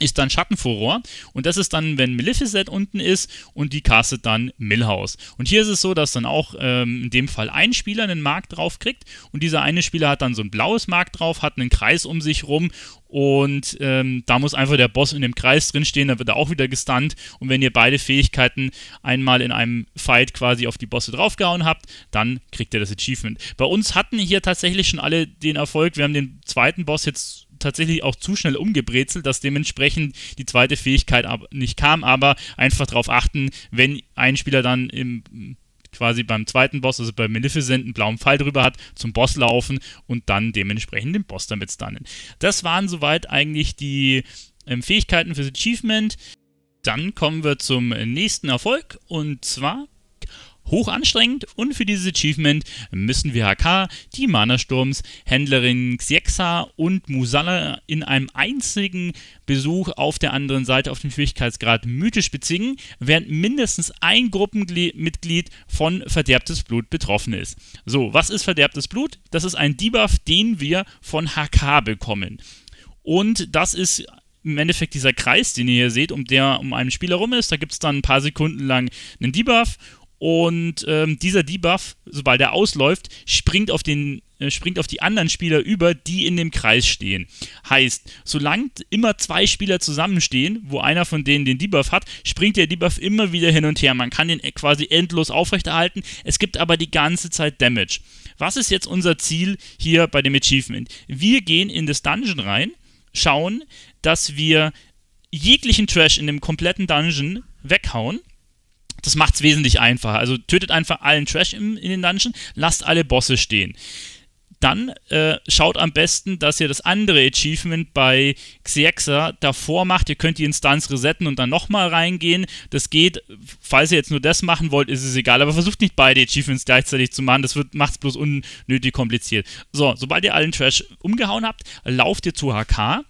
ist dann Schattenfuror. Und das ist dann, wenn Maleficent unten ist und die castet dann Milhouse. Und hier ist es so, dass dann auch ähm, in dem Fall ein Spieler einen Markt drauf kriegt und dieser eine Spieler hat dann so ein blaues Markt drauf, hat einen Kreis um sich rum und ähm, da muss einfach der Boss in dem Kreis drinstehen, dann wird er auch wieder gestunt und wenn ihr beide Fähigkeiten einmal in einem Fight quasi auf die Bosse draufgehauen habt, dann kriegt ihr das Achievement. Bei uns hatten hier tatsächlich schon alle den Erfolg, wir haben den zweiten Boss jetzt tatsächlich auch zu schnell umgebrezelt, dass dementsprechend die zweite Fähigkeit nicht kam, aber einfach darauf achten, wenn ein Spieler dann im quasi beim zweiten Boss, also bei Maleficent, einen blauen Pfeil drüber hat, zum Boss laufen und dann dementsprechend den Boss damit stunnen. Das waren soweit eigentlich die ähm, Fähigkeiten fürs Achievement. Dann kommen wir zum äh, nächsten Erfolg und zwar hoch anstrengend und für dieses Achievement müssen wir HK, die Mana-Sturms, Händlerin Xiexa und Musala in einem einzigen Besuch auf der anderen Seite auf dem Schwierigkeitsgrad mythisch bezwingen, während mindestens ein Gruppenmitglied von verderbtes Blut betroffen ist. So, was ist verderbtes Blut? Das ist ein Debuff, den wir von HK bekommen. Und das ist im Endeffekt dieser Kreis, den ihr hier seht, um der um einen Spieler rum ist. Da gibt es dann ein paar Sekunden lang einen Debuff und ähm, dieser Debuff, sobald er ausläuft, springt auf, den, äh, springt auf die anderen Spieler über, die in dem Kreis stehen. Heißt, solange immer zwei Spieler zusammenstehen, wo einer von denen den Debuff hat, springt der Debuff immer wieder hin und her. Man kann den e-, quasi endlos aufrechterhalten. Es gibt aber die ganze Zeit Damage. Was ist jetzt unser Ziel hier bei dem Achievement? Wir gehen in das Dungeon rein, schauen, dass wir jeglichen Trash in dem kompletten Dungeon weghauen das macht es wesentlich einfacher. Also tötet einfach allen Trash im, in den Dungeon, lasst alle Bosse stehen. Dann äh, schaut am besten, dass ihr das andere Achievement bei Xiexa davor macht. Ihr könnt die Instanz resetten und dann nochmal reingehen. Das geht, falls ihr jetzt nur das machen wollt, ist es egal. Aber versucht nicht beide Achievements gleichzeitig zu machen. Das macht es bloß unnötig kompliziert. So, sobald ihr allen Trash umgehauen habt, lauft ihr zu HK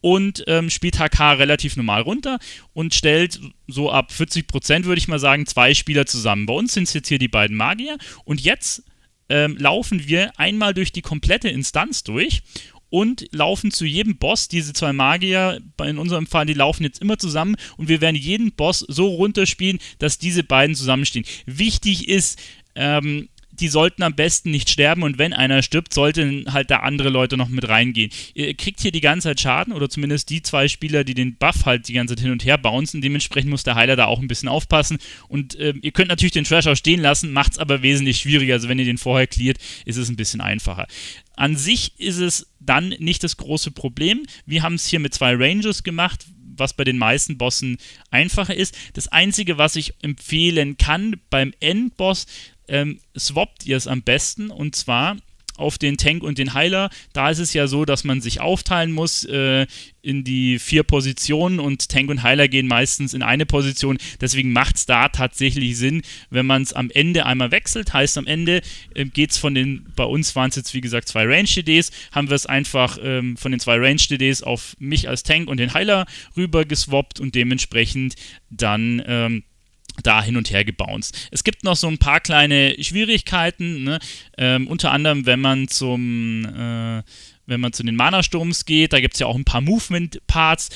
und ähm, spielt HK relativ normal runter und stellt so ab 40% würde ich mal sagen zwei Spieler zusammen. Bei uns sind es jetzt hier die beiden Magier und jetzt ähm, laufen wir einmal durch die komplette Instanz durch und laufen zu jedem Boss, diese zwei Magier, in unserem Fall, die laufen jetzt immer zusammen und wir werden jeden Boss so runterspielen, dass diese beiden zusammenstehen. Wichtig ist, ähm, die sollten am besten nicht sterben und wenn einer stirbt, sollten halt da andere Leute noch mit reingehen. Ihr kriegt hier die ganze Zeit Schaden oder zumindest die zwei Spieler, die den Buff halt die ganze Zeit hin und her bouncen. Dementsprechend muss der Heiler da auch ein bisschen aufpassen. Und äh, ihr könnt natürlich den Trash auch stehen lassen, macht es aber wesentlich schwieriger. Also wenn ihr den vorher cleart, ist es ein bisschen einfacher. An sich ist es dann nicht das große Problem. Wir haben es hier mit zwei Rangers gemacht, was bei den meisten Bossen einfacher ist. Das Einzige, was ich empfehlen kann beim Endboss, ähm, swappt ihr es am besten und zwar auf den Tank und den Heiler. Da ist es ja so, dass man sich aufteilen muss äh, in die vier Positionen und Tank und Heiler gehen meistens in eine Position. Deswegen macht es da tatsächlich Sinn, wenn man es am Ende einmal wechselt. Heißt, am Ende äh, geht es von den, bei uns waren es jetzt wie gesagt zwei Range-DDs, haben wir es einfach ähm, von den zwei Range-DDs auf mich als Tank und den Heiler rüber geswappt und dementsprechend dann. Ähm, da hin und her gebounced. Es gibt noch so ein paar kleine Schwierigkeiten, ne? ähm, unter anderem, wenn man zum äh, wenn man zu den Mana-Sturms geht, da gibt es ja auch ein paar Movement-Parts,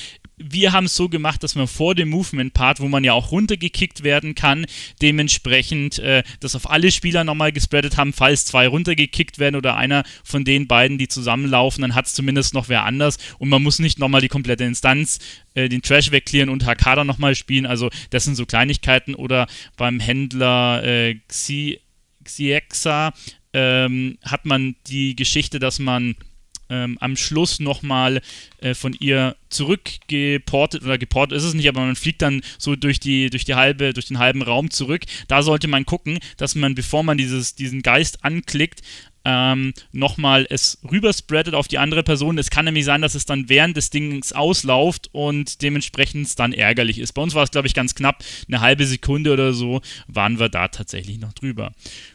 wir haben es so gemacht, dass man vor dem Movement-Part, wo man ja auch runtergekickt werden kann, dementsprechend äh, das auf alle Spieler nochmal gespreadet haben, falls zwei runtergekickt werden oder einer von den beiden, die zusammenlaufen, dann hat es zumindest noch wer anders und man muss nicht nochmal die komplette Instanz, äh, den Trash wegklären und Hakada nochmal spielen. Also das sind so Kleinigkeiten oder beim Händler äh, Xiexa ähm, hat man die Geschichte, dass man ähm, am Schluss nochmal äh, von ihr zurückgeportet oder geportet ist es nicht, aber man fliegt dann so durch die, durch die halbe, durch den halben Raum zurück. Da sollte man gucken, dass man, bevor man dieses, diesen Geist anklickt, ähm, nochmal es rüberspreadet auf die andere Person. Es kann nämlich sein, dass es dann während des Dings auslauft und dementsprechend dann ärgerlich ist. Bei uns war es, glaube ich, ganz knapp. Eine halbe Sekunde oder so waren wir da tatsächlich noch drüber.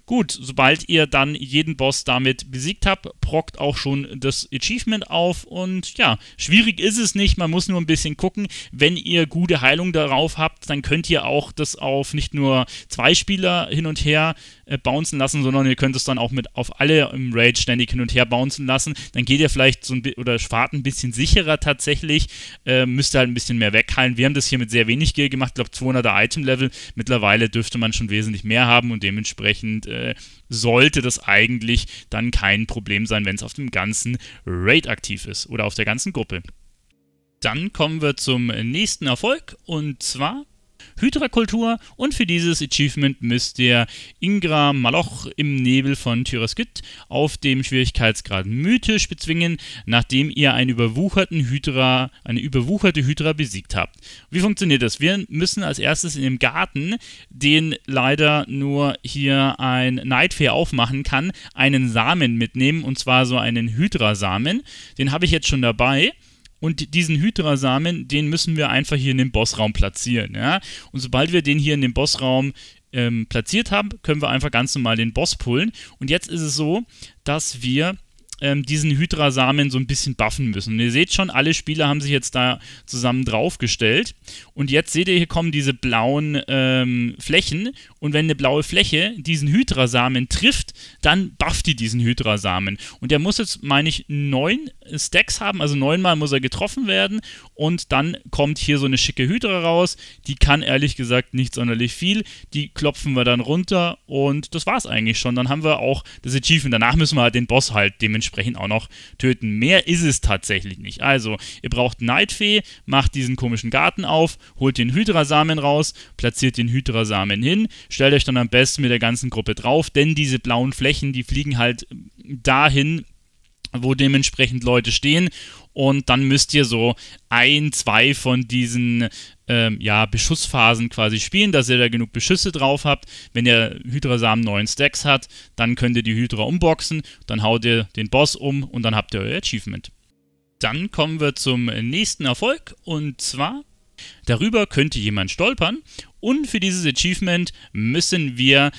Gut, sobald ihr dann jeden Boss damit besiegt habt, prockt auch schon das Achievement auf und ja, schwierig ist es nicht, man muss nur ein bisschen gucken. Wenn ihr gute Heilung darauf habt, dann könnt ihr auch das auf nicht nur zwei Spieler hin und her äh, bouncen lassen, sondern ihr könnt es dann auch mit auf alle im Raid ständig hin und her bouncen lassen. Dann geht ihr vielleicht so ein bisschen oder fahrt ein bisschen sicherer tatsächlich, äh, müsst ihr halt ein bisschen mehr wegheilen. Wir haben das hier mit sehr wenig Gear gemacht, ich glaube 200er Item-Level. Mittlerweile dürfte man schon wesentlich mehr haben und dementsprechend äh, sollte das eigentlich dann kein Problem sein, wenn es auf dem ganzen Raid aktiv ist oder auf der ganzen Gruppe. Dann kommen wir zum äh, nächsten Erfolg und zwar Hydra-Kultur und für dieses Achievement müsst ihr Ingra Maloch im Nebel von Tyraskit auf dem Schwierigkeitsgrad mythisch bezwingen, nachdem ihr einen überwucherten Hydra, eine überwucherte Hydra besiegt habt. Wie funktioniert das? Wir müssen als erstes in dem Garten, den leider nur hier ein Nightfair aufmachen kann, einen Samen mitnehmen und zwar so einen Hydra-Samen. Den habe ich jetzt schon dabei. Und diesen Hydra-Samen, den müssen wir einfach hier in den Bossraum platzieren. Ja? Und sobald wir den hier in den Bossraum ähm, platziert haben, können wir einfach ganz normal den Boss pullen. Und jetzt ist es so, dass wir ähm, diesen Hydra-Samen so ein bisschen buffen müssen. Und ihr seht schon, alle Spieler haben sich jetzt da zusammen draufgestellt. Und jetzt seht ihr, hier kommen diese blauen ähm, Flächen und wenn eine blaue Fläche diesen Hydrasamen trifft, dann bufft die diesen Hydrasamen. Und der muss jetzt, meine ich, neun Stacks haben, also neunmal muss er getroffen werden und dann kommt hier so eine schicke Hydra raus. Die kann ehrlich gesagt nicht sonderlich viel. Die klopfen wir dann runter und das war's eigentlich schon. Dann haben wir auch das Achievement. Danach müssen wir halt den Boss halt dementsprechend auch noch töten. Mehr ist es tatsächlich nicht. Also, ihr braucht Neidfee, macht diesen komischen Garten auf, holt den Hydrasamen raus, platziert den Hydrasamen hin, stellt euch dann am besten mit der ganzen Gruppe drauf, denn diese blauen Flächen, die fliegen halt dahin, wo dementsprechend Leute stehen und dann müsst ihr so ein, zwei von diesen ähm, ja, Beschussphasen quasi spielen, dass ihr da genug Beschüsse drauf habt. Wenn ihr Hydrasamen neun Stacks hat, dann könnt ihr die Hydra umboxen, dann haut ihr den Boss um und dann habt ihr euer Achievement. Dann kommen wir zum nächsten Erfolg und zwar darüber könnte jemand stolpern und für dieses Achievement müssen wir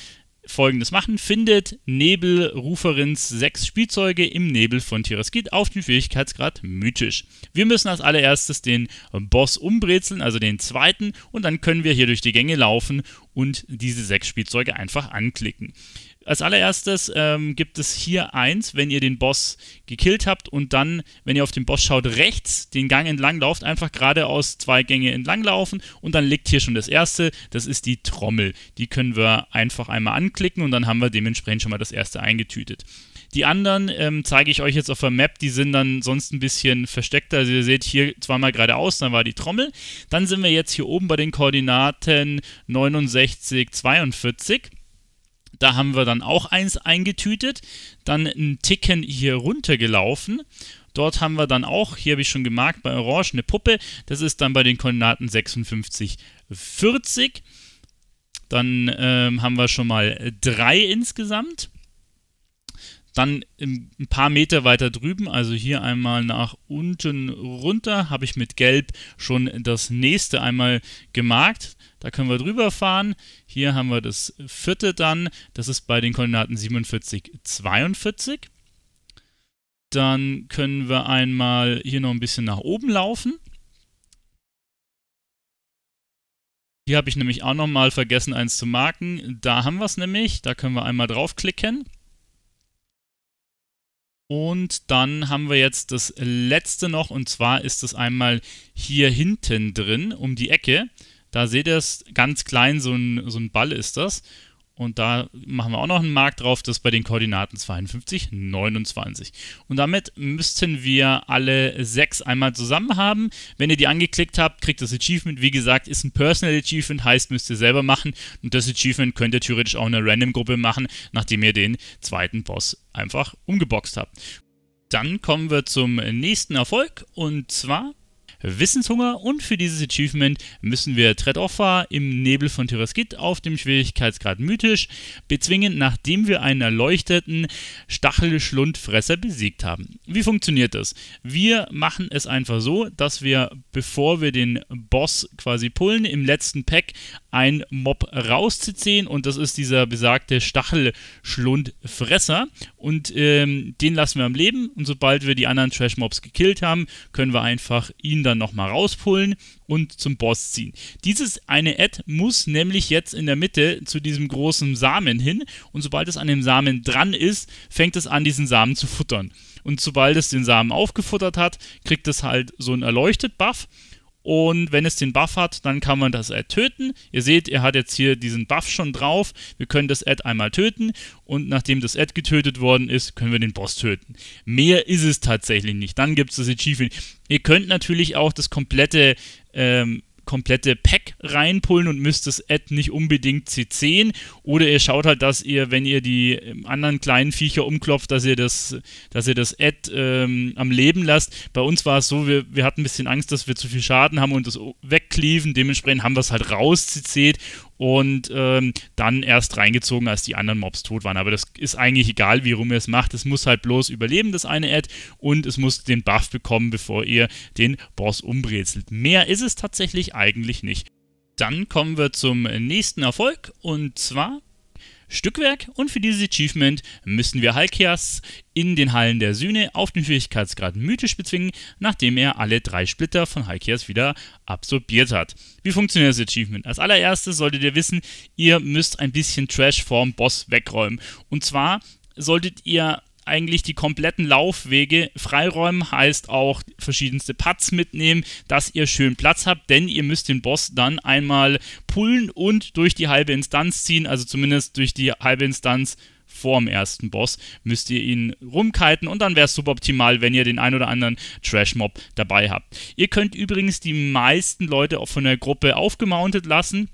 folgendes machen. Findet Nebelruferins sechs Spielzeuge im Nebel von Tiraskit auf den Fähigkeitsgrad mythisch. Wir müssen als allererstes den Boss umbrezeln, also den zweiten, und dann können wir hier durch die Gänge laufen und diese sechs Spielzeuge einfach anklicken. Als allererstes ähm, gibt es hier eins, wenn ihr den Boss gekillt habt und dann, wenn ihr auf den Boss schaut, rechts den Gang entlang lauft, einfach geradeaus zwei Gänge entlang laufen und dann liegt hier schon das erste, das ist die Trommel. Die können wir einfach einmal anklicken und dann haben wir dementsprechend schon mal das erste eingetütet. Die anderen ähm, zeige ich euch jetzt auf der Map, die sind dann sonst ein bisschen versteckter. Also ihr seht hier zweimal geradeaus, dann war die Trommel. Dann sind wir jetzt hier oben bei den Koordinaten 69, 42. Da haben wir dann auch eins eingetütet, dann einen Ticken hier runtergelaufen. Dort haben wir dann auch, hier habe ich schon gemerkt, bei Orange eine Puppe. Das ist dann bei den Koordinaten 56, 40. Dann ähm, haben wir schon mal drei insgesamt. Dann ein paar Meter weiter drüben, also hier einmal nach unten runter, habe ich mit Gelb schon das nächste einmal gemarkt. Da können wir drüber fahren. Hier haben wir das vierte dann. Das ist bei den Koordinaten 47, 42. Dann können wir einmal hier noch ein bisschen nach oben laufen. Hier habe ich nämlich auch nochmal vergessen, eins zu marken. Da haben wir es nämlich. Da können wir einmal draufklicken. Und dann haben wir jetzt das letzte noch und zwar ist es einmal hier hinten drin um die Ecke. Da seht ihr es ganz klein, so ein, so ein Ball ist das. Und da machen wir auch noch einen Markt drauf, das bei den Koordinaten 52, 29. Und damit müssten wir alle sechs einmal zusammen haben. Wenn ihr die angeklickt habt, kriegt das Achievement. Wie gesagt, ist ein Personal Achievement, heißt, müsst ihr selber machen. Und das Achievement könnt ihr theoretisch auch in einer Random-Gruppe machen, nachdem ihr den zweiten Boss einfach umgeboxt habt. Dann kommen wir zum nächsten Erfolg und zwar Wissenshunger und für dieses Achievement müssen wir Tredoffa im Nebel von Tyraskit auf dem Schwierigkeitsgrad mythisch bezwingen, nachdem wir einen erleuchteten Stachelschlundfresser besiegt haben. Wie funktioniert das? Wir machen es einfach so, dass wir, bevor wir den Boss quasi pullen, im letzten Pack ein Mob rauszuziehen und das ist dieser besagte Stachelschlundfresser und ähm, den lassen wir am Leben und sobald wir die anderen Trash-Mobs gekillt haben, können wir einfach ihn dann nochmal rauspullen und zum Boss ziehen. Dieses eine Ad muss nämlich jetzt in der Mitte zu diesem großen Samen hin und sobald es an dem Samen dran ist, fängt es an, diesen Samen zu futtern. Und sobald es den Samen aufgefuttert hat, kriegt es halt so einen erleuchtet Buff und wenn es den Buff hat, dann kann man das Ad töten. Ihr seht, er hat jetzt hier diesen Buff schon drauf. Wir können das Ad einmal töten. Und nachdem das Ad getötet worden ist, können wir den Boss töten. Mehr ist es tatsächlich nicht. Dann gibt es das Achievement. Ihr könnt natürlich auch das komplette ähm, komplette Pack reinpullen und müsst das Ad nicht unbedingt C10 oder ihr schaut halt, dass ihr, wenn ihr die ähm, anderen kleinen Viecher umklopft, dass ihr das, dass ihr das Ad ähm, am Leben lasst. Bei uns war es so, wir, wir hatten ein bisschen Angst, dass wir zu viel Schaden haben und das wegklieven. Dementsprechend haben wir es halt raus CC't und ähm, dann erst reingezogen, als die anderen Mobs tot waren. Aber das ist eigentlich egal, wie rum ihr es macht. Es muss halt bloß überleben, das eine Ad, und es muss den Buff bekommen, bevor ihr den Boss umbrezelt. Mehr ist es tatsächlich eigentlich nicht. Dann kommen wir zum nächsten Erfolg und zwar Stückwerk und für dieses Achievement müssen wir Halkias in den Hallen der Sühne auf den Schwierigkeitsgrad mythisch bezwingen, nachdem er alle drei Splitter von Halkias wieder absorbiert hat. Wie funktioniert das Achievement? Als allererstes solltet ihr wissen, ihr müsst ein bisschen Trash vorm Boss wegräumen. Und zwar solltet ihr eigentlich die kompletten Laufwege freiräumen, heißt auch verschiedenste Putts mitnehmen, dass ihr schön Platz habt, denn ihr müsst den Boss dann einmal pullen und durch die halbe Instanz ziehen, also zumindest durch die halbe Instanz vorm ersten Boss müsst ihr ihn rumkiten und dann wäre es suboptimal, wenn ihr den ein oder anderen Trash-Mob dabei habt. Ihr könnt übrigens die meisten Leute auch von der Gruppe aufgemountet lassen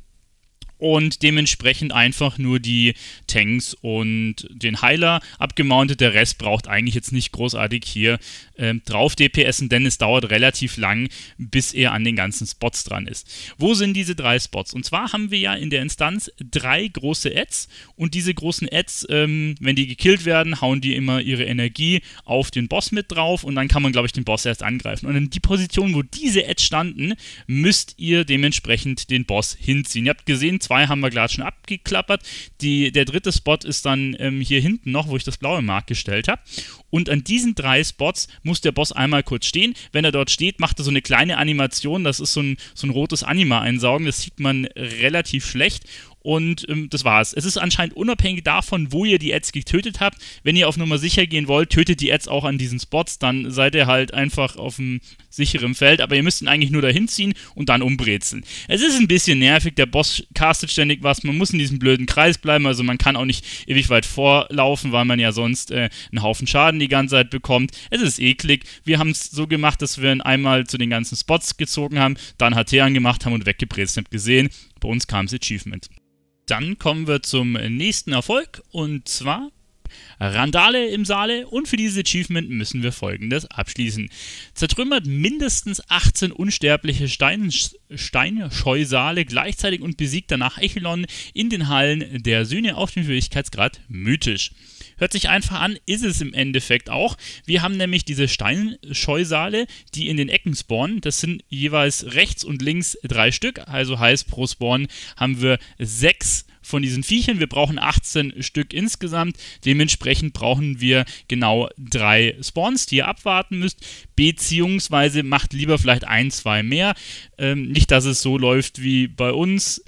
und dementsprechend einfach nur die Tanks und den Heiler abgemountet. Der Rest braucht eigentlich jetzt nicht großartig hier äh, drauf DPSen, denn es dauert relativ lang, bis er an den ganzen Spots dran ist. Wo sind diese drei Spots? Und zwar haben wir ja in der Instanz drei große Ads und diese großen Ads, ähm, wenn die gekillt werden, hauen die immer ihre Energie auf den Boss mit drauf und dann kann man, glaube ich, den Boss erst angreifen. Und in die Position, wo diese Ads standen, müsst ihr dementsprechend den Boss hinziehen. Ihr habt gesehen, zwei zwei haben wir gerade schon abgeklappert. Die, der dritte Spot ist dann ähm, hier hinten noch, wo ich das blaue Mark gestellt habe. Und an diesen drei Spots muss der Boss einmal kurz stehen. Wenn er dort steht, macht er so eine kleine Animation. Das ist so ein, so ein rotes Anima-Einsaugen. Das sieht man relativ schlecht. Und ähm, das war's. Es ist anscheinend unabhängig davon, wo ihr die Ads getötet habt. Wenn ihr auf Nummer sicher gehen wollt, tötet die Ads auch an diesen Spots. Dann seid ihr halt einfach auf dem sicheren Feld. Aber ihr müsst ihn eigentlich nur dahin ziehen und dann umbrezeln. Es ist ein bisschen nervig. Der Boss castet ständig was. Man muss in diesem blöden Kreis bleiben. Also man kann auch nicht ewig weit vorlaufen, weil man ja sonst äh, einen Haufen Schaden die ganze Zeit bekommt. Es ist eklig. Wir haben es so gemacht, dass wir ihn einmal zu den ganzen Spots gezogen haben, dann HT angemacht haben und weggebrezelt gesehen. Bei uns kam das Achievement dann kommen wir zum nächsten Erfolg und zwar Randale im Saale und für dieses Achievement müssen wir folgendes abschließen. Zertrümmert mindestens 18 unsterbliche Stein, Steinscheusale gleichzeitig und besiegt danach Echelon in den Hallen der Sühne auf dem Schwierigkeitsgrad mythisch. Hört sich einfach an, ist es im Endeffekt auch. Wir haben nämlich diese Steinscheusale, die in den Ecken spawnen. Das sind jeweils rechts und links drei Stück. Also heißt, pro Spawn haben wir sechs von diesen Viechern. Wir brauchen 18 Stück insgesamt. Dementsprechend brauchen wir genau drei Spawns, die ihr abwarten müsst. Beziehungsweise macht lieber vielleicht ein, zwei mehr. Ähm, nicht, dass es so läuft wie bei uns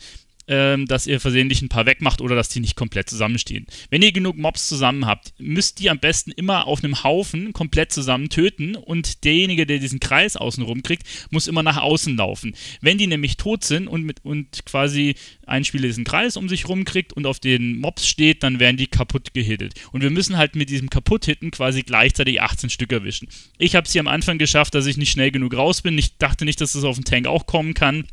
ähm, dass ihr versehentlich ein paar wegmacht oder dass die nicht komplett zusammenstehen. Wenn ihr genug Mobs zusammen habt, müsst ihr am besten immer auf einem Haufen komplett zusammen töten und derjenige, der diesen Kreis außenrum kriegt, muss immer nach außen laufen. Wenn die nämlich tot sind und, mit, und quasi ein Spieler diesen Kreis um sich rum kriegt und auf den Mobs steht, dann werden die kaputt gehittet. Und wir müssen halt mit diesem Kaputt-Hitten quasi gleichzeitig 18 Stück erwischen. Ich habe es hier am Anfang geschafft, dass ich nicht schnell genug raus bin. Ich dachte nicht, dass das auf den Tank auch kommen kann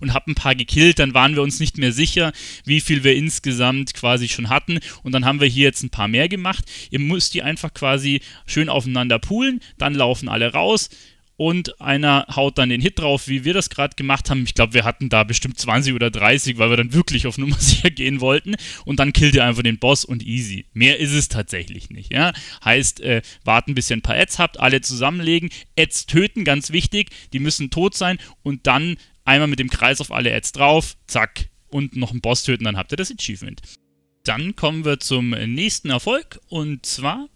und habe ein paar gekillt, dann waren wir uns nicht mehr sicher, wie viel wir insgesamt quasi schon hatten und dann haben wir hier jetzt ein paar mehr gemacht. Ihr müsst die einfach quasi schön aufeinander poolen, dann laufen alle raus und einer haut dann den Hit drauf, wie wir das gerade gemacht haben. Ich glaube, wir hatten da bestimmt 20 oder 30, weil wir dann wirklich auf Nummer sicher gehen wollten. Und dann killt ihr einfach den Boss und easy. Mehr ist es tatsächlich nicht. Ja? Heißt, äh, warten, bis ihr ein paar Ads habt, alle zusammenlegen, Ads töten, ganz wichtig. Die müssen tot sein und dann einmal mit dem Kreis auf alle Ads drauf, zack, und noch einen Boss töten, dann habt ihr das Achievement. Dann kommen wir zum nächsten Erfolg und zwar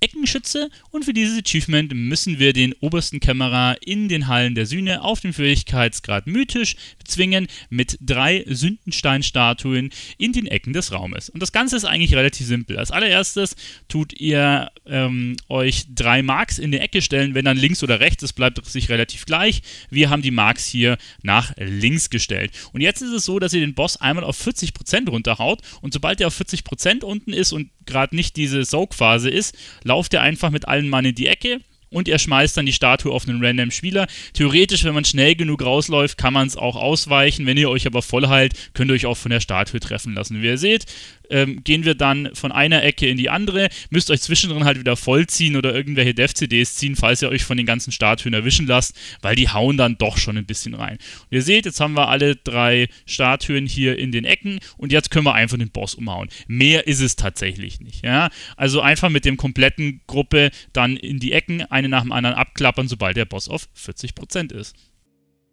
Eckenschütze und für dieses Achievement müssen wir den obersten Kämmerer in den Hallen der Sühne auf dem Fähigkeitsgrad mythisch bezwingen mit drei Sündensteinstatuen in den Ecken des Raumes. Und das Ganze ist eigentlich relativ simpel. Als allererstes tut ihr ähm, euch drei Marks in die Ecke stellen, wenn dann links oder rechts, es bleibt sich relativ gleich. Wir haben die Marks hier nach links gestellt. Und jetzt ist es so, dass ihr den Boss einmal auf 40% runterhaut und sobald er auf 40% unten ist und gerade nicht diese Soak-Phase ist, lauft er einfach mit allen Mann in die Ecke und er schmeißt dann die Statue auf einen random Spieler. Theoretisch, wenn man schnell genug rausläuft, kann man es auch ausweichen. Wenn ihr euch aber voll heilt, könnt ihr euch auch von der Statue treffen lassen. Wie ihr seht, ähm, gehen wir dann von einer Ecke in die andere, müsst euch zwischendrin halt wieder vollziehen oder irgendwelche Dev-CDs ziehen, falls ihr euch von den ganzen Statuen erwischen lasst, weil die hauen dann doch schon ein bisschen rein. Und ihr seht, jetzt haben wir alle drei Statuen hier in den Ecken und jetzt können wir einfach den Boss umhauen. Mehr ist es tatsächlich nicht. Ja? Also einfach mit dem kompletten Gruppe dann in die Ecken, eine nach dem anderen abklappern, sobald der Boss auf 40% ist.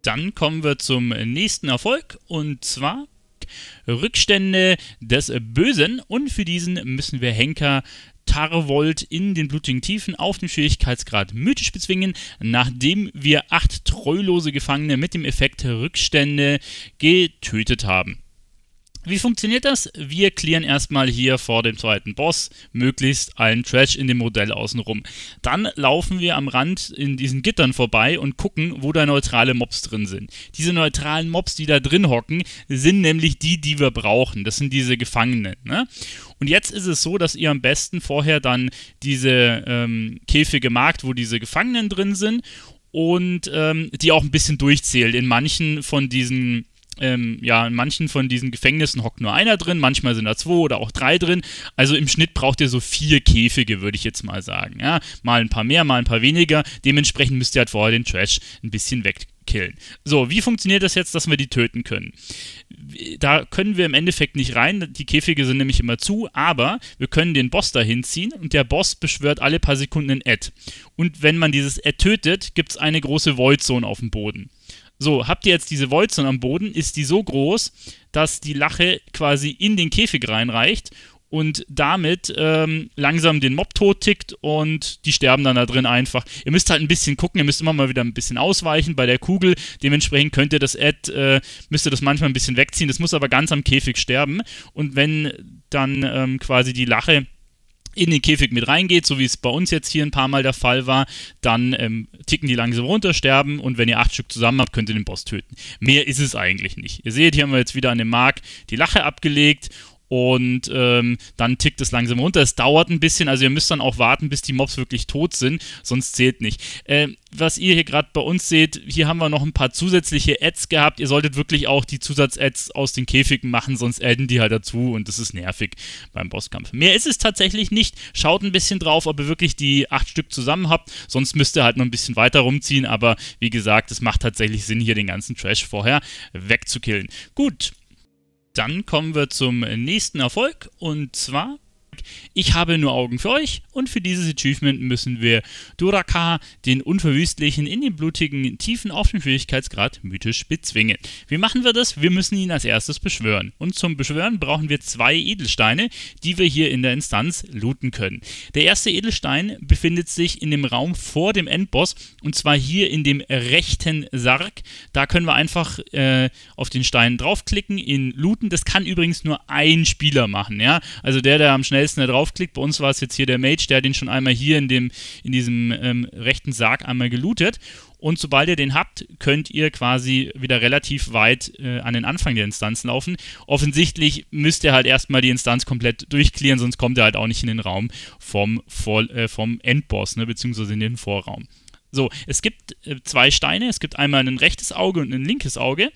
Dann kommen wir zum nächsten Erfolg und zwar Rückstände des Bösen und für diesen müssen wir Henker Tarvold in den blutigen Tiefen auf dem Schwierigkeitsgrad mythisch bezwingen, nachdem wir acht treulose Gefangene mit dem Effekt Rückstände getötet haben. Wie funktioniert das? Wir klären erstmal hier vor dem zweiten Boss möglichst allen Trash in dem Modell außenrum. Dann laufen wir am Rand in diesen Gittern vorbei und gucken, wo da neutrale Mobs drin sind. Diese neutralen Mobs, die da drin hocken, sind nämlich die, die wir brauchen. Das sind diese Gefangenen. Ne? Und jetzt ist es so, dass ihr am besten vorher dann diese ähm, Käfige markt, wo diese Gefangenen drin sind und ähm, die auch ein bisschen durchzählt. In manchen von diesen ähm, ja, in manchen von diesen Gefängnissen hockt nur einer drin, manchmal sind da zwei oder auch drei drin. Also im Schnitt braucht ihr so vier Käfige, würde ich jetzt mal sagen. Ja, mal ein paar mehr, mal ein paar weniger. Dementsprechend müsst ihr halt vorher den Trash ein bisschen wegkillen. So, wie funktioniert das jetzt, dass wir die töten können? Da können wir im Endeffekt nicht rein, die Käfige sind nämlich immer zu, aber wir können den Boss dahin ziehen und der Boss beschwört alle paar Sekunden ein Ad. Und wenn man dieses Ad tötet, gibt es eine große Void Zone auf dem Boden. So, habt ihr jetzt diese Wolzen am Boden, ist die so groß, dass die Lache quasi in den Käfig reinreicht und damit ähm, langsam den Mob tot tickt und die sterben dann da drin einfach. Ihr müsst halt ein bisschen gucken, ihr müsst immer mal wieder ein bisschen ausweichen bei der Kugel. Dementsprechend könnt ihr das Ad, äh, müsst ihr das manchmal ein bisschen wegziehen. Das muss aber ganz am Käfig sterben. Und wenn dann ähm, quasi die Lache in den Käfig mit reingeht, so wie es bei uns jetzt hier ein paar Mal der Fall war, dann ähm, ticken die langsam runter, sterben und wenn ihr acht Stück zusammen habt, könnt ihr den Boss töten. Mehr ist es eigentlich nicht. Ihr seht, hier haben wir jetzt wieder an dem Mark die Lache abgelegt und ähm, dann tickt es langsam runter. Es dauert ein bisschen, also ihr müsst dann auch warten, bis die Mobs wirklich tot sind, sonst zählt nicht. Äh, was ihr hier gerade bei uns seht, hier haben wir noch ein paar zusätzliche Ads gehabt. Ihr solltet wirklich auch die Zusatz-Ads aus den Käfigen machen, sonst adden die halt dazu und das ist nervig beim Bosskampf. Mehr ist es tatsächlich nicht. Schaut ein bisschen drauf, ob ihr wirklich die acht Stück zusammen habt, sonst müsst ihr halt noch ein bisschen weiter rumziehen, aber wie gesagt, es macht tatsächlich Sinn, hier den ganzen Trash vorher wegzukillen. Gut, dann kommen wir zum nächsten Erfolg und zwar ich habe nur Augen für euch und für dieses Achievement müssen wir Duraka, den Unverwüstlichen, in den blutigen Tiefen auf dem Schwierigkeitsgrad mythisch bezwingen. Wie machen wir das? Wir müssen ihn als erstes beschwören. Und zum Beschwören brauchen wir zwei Edelsteine, die wir hier in der Instanz looten können. Der erste Edelstein befindet sich in dem Raum vor dem Endboss und zwar hier in dem rechten Sarg. Da können wir einfach äh, auf den Stein draufklicken, ihn looten. Das kann übrigens nur ein Spieler machen. Ja? Also der, der am schnellsten da draufklickt. Bei uns war es jetzt hier der Mage, der hat den schon einmal hier in, dem, in diesem ähm, rechten Sarg einmal gelootet. Und sobald ihr den habt, könnt ihr quasi wieder relativ weit äh, an den Anfang der Instanz laufen. Offensichtlich müsst ihr halt erstmal die Instanz komplett durchklären, sonst kommt ihr halt auch nicht in den Raum vom, Vor äh, vom Endboss, ne, beziehungsweise in den Vorraum. So, es gibt äh, zwei Steine. Es gibt einmal ein rechtes Auge und ein linkes Auge.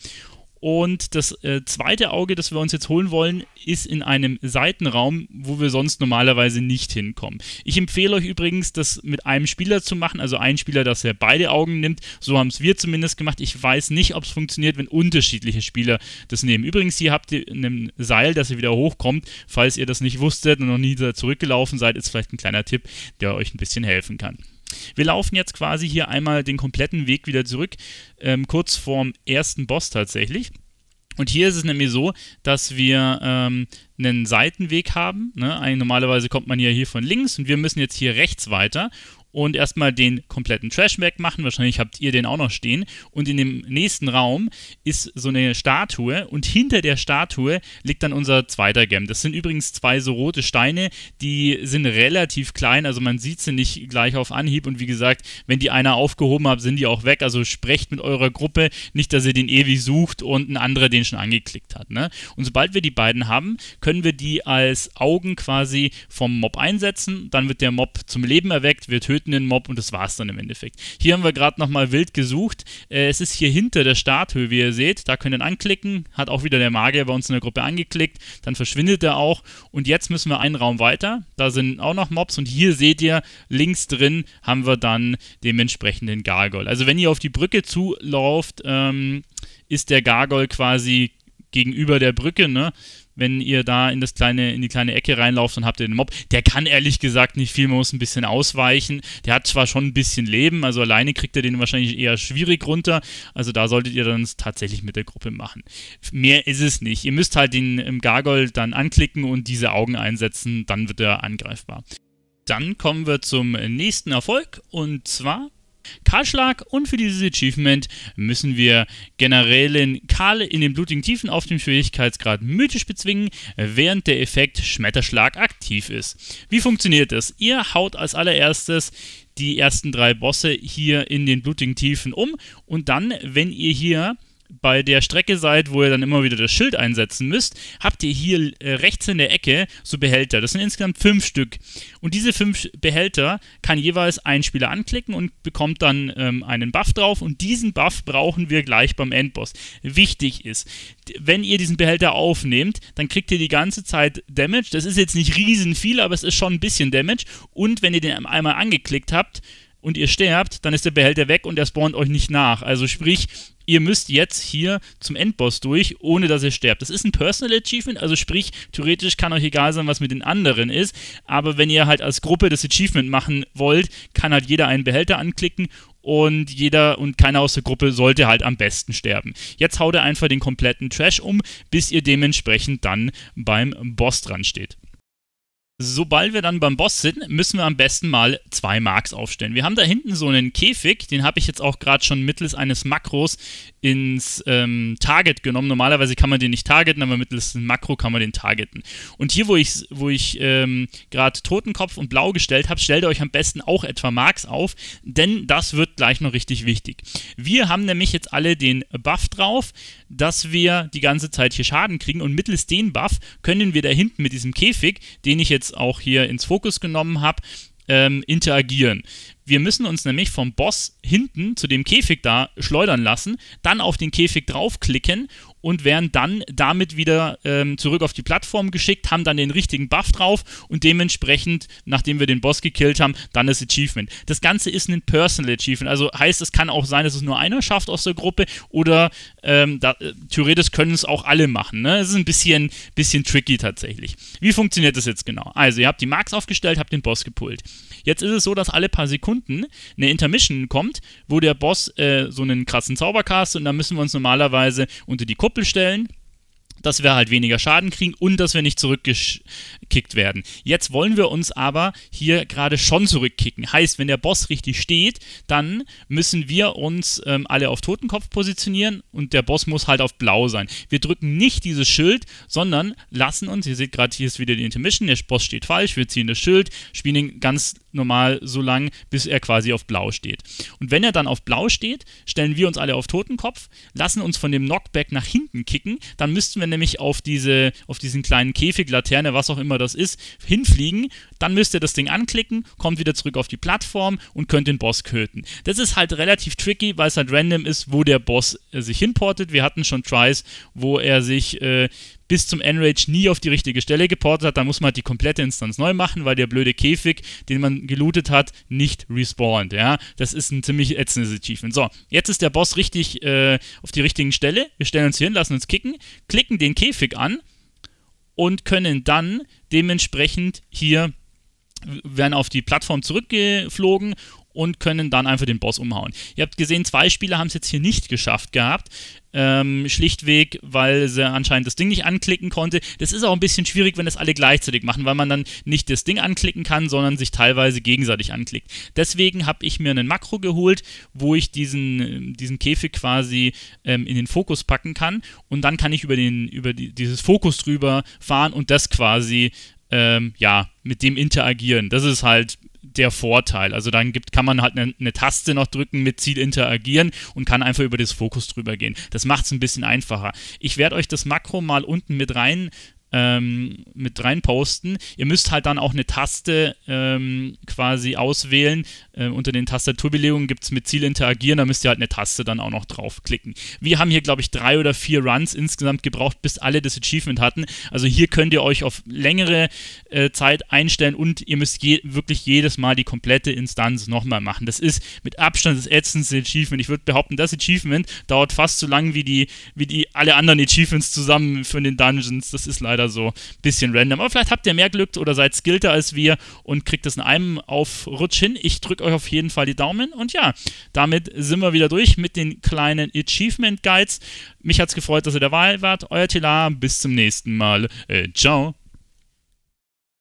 Und das äh, zweite Auge, das wir uns jetzt holen wollen, ist in einem Seitenraum, wo wir sonst normalerweise nicht hinkommen. Ich empfehle euch übrigens, das mit einem Spieler zu machen, also ein Spieler, dass er beide Augen nimmt. So haben es wir zumindest gemacht. Ich weiß nicht, ob es funktioniert, wenn unterschiedliche Spieler das nehmen. Übrigens, hier habt ihr ein Seil, dass ihr wieder hochkommt. Falls ihr das nicht wusstet und noch nie zurückgelaufen seid, ist vielleicht ein kleiner Tipp, der euch ein bisschen helfen kann. Wir laufen jetzt quasi hier einmal den kompletten Weg wieder zurück, ähm, kurz vorm ersten Boss tatsächlich. Und hier ist es nämlich so, dass wir ähm, einen Seitenweg haben. Ne? normalerweise kommt man ja hier von links und wir müssen jetzt hier rechts weiter und erstmal den kompletten Trash wegmachen. Wahrscheinlich habt ihr den auch noch stehen. Und in dem nächsten Raum ist so eine Statue und hinter der Statue liegt dann unser zweiter Gem. Das sind übrigens zwei so rote Steine, die sind relativ klein, also man sieht sie nicht gleich auf Anhieb. Und wie gesagt, wenn die einer aufgehoben habt, sind die auch weg. Also sprecht mit eurer Gruppe, nicht, dass ihr den ewig sucht und ein anderer den schon angeklickt hat. Ne? Und sobald wir die beiden haben, können wir die als Augen quasi vom Mob einsetzen. Dann wird der Mob zum Leben erweckt, wird höher töten den Mob und das war's dann im Endeffekt. Hier haben wir gerade nochmal wild gesucht. Äh, es ist hier hinter der Statue, wie ihr seht. Da könnt ihr anklicken. Hat auch wieder der Magier bei uns in der Gruppe angeklickt. Dann verschwindet er auch. Und jetzt müssen wir einen Raum weiter. Da sind auch noch Mobs. Und hier seht ihr, links drin haben wir dann dementsprechenden Gargoyle. Also wenn ihr auf die Brücke zulauft, ähm, ist der Gargoyle quasi gegenüber der Brücke, ne? wenn ihr da in das kleine, in die kleine Ecke reinlauft, dann habt ihr den Mob. Der kann ehrlich gesagt nicht viel, man muss ein bisschen ausweichen. Der hat zwar schon ein bisschen Leben, also alleine kriegt er den wahrscheinlich eher schwierig runter. Also da solltet ihr dann es tatsächlich mit der Gruppe machen. Mehr ist es nicht. Ihr müsst halt den ähm, Gargoyle dann anklicken und diese Augen einsetzen, dann wird er angreifbar. Dann kommen wir zum äh, nächsten Erfolg und zwar Kahlschlag und für dieses Achievement müssen wir Generälin Karl in den blutigen Tiefen auf dem Schwierigkeitsgrad mythisch bezwingen, während der Effekt Schmetterschlag aktiv ist. Wie funktioniert das? Ihr haut als allererstes die ersten drei Bosse hier in den blutigen Tiefen um und dann, wenn ihr hier bei der Strecke seid, wo ihr dann immer wieder das Schild einsetzen müsst, habt ihr hier äh, rechts in der Ecke so Behälter. Das sind insgesamt fünf Stück. Und diese fünf Behälter kann jeweils ein Spieler anklicken und bekommt dann ähm, einen Buff drauf. Und diesen Buff brauchen wir gleich beim Endboss. Wichtig ist, wenn ihr diesen Behälter aufnehmt, dann kriegt ihr die ganze Zeit Damage. Das ist jetzt nicht riesen viel, aber es ist schon ein bisschen Damage. Und wenn ihr den einmal angeklickt habt, und ihr sterbt, dann ist der Behälter weg und er spawnt euch nicht nach. Also sprich, ihr müsst jetzt hier zum Endboss durch, ohne dass ihr sterbt. Das ist ein Personal Achievement, also sprich, theoretisch kann euch egal sein, was mit den anderen ist, aber wenn ihr halt als Gruppe das Achievement machen wollt, kann halt jeder einen Behälter anklicken und jeder und keiner aus der Gruppe sollte halt am besten sterben. Jetzt haut er einfach den kompletten Trash um, bis ihr dementsprechend dann beim Boss dran steht sobald wir dann beim Boss sind, müssen wir am besten mal zwei Marks aufstellen. Wir haben da hinten so einen Käfig, den habe ich jetzt auch gerade schon mittels eines Makros ins ähm, Target genommen. Normalerweise kann man den nicht targeten, aber mittels Makro kann man den targeten. Und hier, wo ich, wo ich ähm, gerade Totenkopf und Blau gestellt habe, stellt euch am besten auch etwa Marks auf, denn das wird gleich noch richtig wichtig. Wir haben nämlich jetzt alle den Buff drauf, dass wir die ganze Zeit hier Schaden kriegen und mittels den Buff können wir da hinten mit diesem Käfig, den ich jetzt auch hier ins Fokus genommen habe, ähm, interagieren. Wir müssen uns nämlich vom Boss hinten zu dem Käfig da schleudern lassen, dann auf den Käfig draufklicken und werden dann damit wieder ähm, zurück auf die Plattform geschickt, haben dann den richtigen Buff drauf und dementsprechend, nachdem wir den Boss gekillt haben, dann das Achievement. Das Ganze ist ein Personal Achievement, also heißt, es kann auch sein, dass es nur einer schafft aus der Gruppe oder ähm, da, äh, theoretisch können es auch alle machen. Ne? ist ein bisschen, bisschen tricky tatsächlich. Wie funktioniert das jetzt genau? Also, ihr habt die Marks aufgestellt, habt den Boss gepult. Jetzt ist es so, dass alle paar Sekunden eine Intermission kommt, wo der Boss äh, so einen krassen Zauber castet und dann müssen wir uns normalerweise unter die Kuppel bestellen, dass wir halt weniger Schaden kriegen und dass wir nicht zurückgekickt werden. Jetzt wollen wir uns aber hier gerade schon zurückkicken. Heißt, wenn der Boss richtig steht, dann müssen wir uns ähm, alle auf Totenkopf positionieren und der Boss muss halt auf Blau sein. Wir drücken nicht dieses Schild, sondern lassen uns, ihr seht gerade, hier ist wieder die Intermission, der Boss steht falsch, wir ziehen das Schild, spielen ihn ganz normal so lang, bis er quasi auf Blau steht. Und wenn er dann auf Blau steht, stellen wir uns alle auf Totenkopf, lassen uns von dem Knockback nach hinten kicken. Dann müssten wir nämlich auf, diese, auf diesen kleinen Käfiglaterne, was auch immer das ist, hinfliegen. Dann müsst ihr das Ding anklicken, kommt wieder zurück auf die Plattform und könnt den Boss köten. Das ist halt relativ tricky, weil es halt random ist, wo der Boss äh, sich hinportet. Wir hatten schon Tries, wo er sich äh, bis zum Enrage nie auf die richtige Stelle geportet hat, dann muss man halt die komplette Instanz neu machen, weil der blöde Käfig, den man gelootet hat, nicht respawnt. Ja? Das ist ein ziemlich ätzendes Achievement. So, jetzt ist der Boss richtig äh, auf die richtige Stelle. Wir stellen uns hin, lassen uns kicken, klicken den Käfig an und können dann dementsprechend hier werden auf die Plattform zurückgeflogen und können dann einfach den Boss umhauen. Ihr habt gesehen, zwei Spieler haben es jetzt hier nicht geschafft gehabt. Ähm, schlichtweg, weil sie anscheinend das Ding nicht anklicken konnte. Das ist auch ein bisschen schwierig, wenn das alle gleichzeitig machen, weil man dann nicht das Ding anklicken kann, sondern sich teilweise gegenseitig anklickt. Deswegen habe ich mir einen Makro geholt, wo ich diesen, diesen Käfig quasi ähm, in den Fokus packen kann und dann kann ich über, den, über die, dieses Fokus drüber fahren und das quasi ähm, ja, mit dem interagieren. Das ist halt der Vorteil. Also dann gibt, kann man halt eine, eine Taste noch drücken, mit Ziel interagieren und kann einfach über das Fokus drüber gehen. Das macht es ein bisschen einfacher. Ich werde euch das Makro mal unten mit rein ähm, mit reinposten. Ihr müsst halt dann auch eine Taste ähm, quasi auswählen. Ähm, unter den Tastaturbelegungen gibt es mit Ziel interagieren, da müsst ihr halt eine Taste dann auch noch draufklicken. Wir haben hier, glaube ich, drei oder vier Runs insgesamt gebraucht, bis alle das Achievement hatten. Also hier könnt ihr euch auf längere äh, Zeit einstellen und ihr müsst je wirklich jedes Mal die komplette Instanz nochmal machen. Das ist mit Abstand das ätzendste Achievement. Ich würde behaupten, das Achievement dauert fast so lang wie die, wie die alle anderen Achievements zusammen für den Dungeons. Das ist leider leider so ein bisschen random. Aber vielleicht habt ihr mehr Glück oder seid skillter als wir und kriegt es in einem Aufrutsch hin. Ich drücke euch auf jeden Fall die Daumen. Und ja, damit sind wir wieder durch mit den kleinen Achievement Guides. Mich hat es gefreut, dass ihr dabei wart. Euer Tila, Bis zum nächsten Mal. Äh, ciao.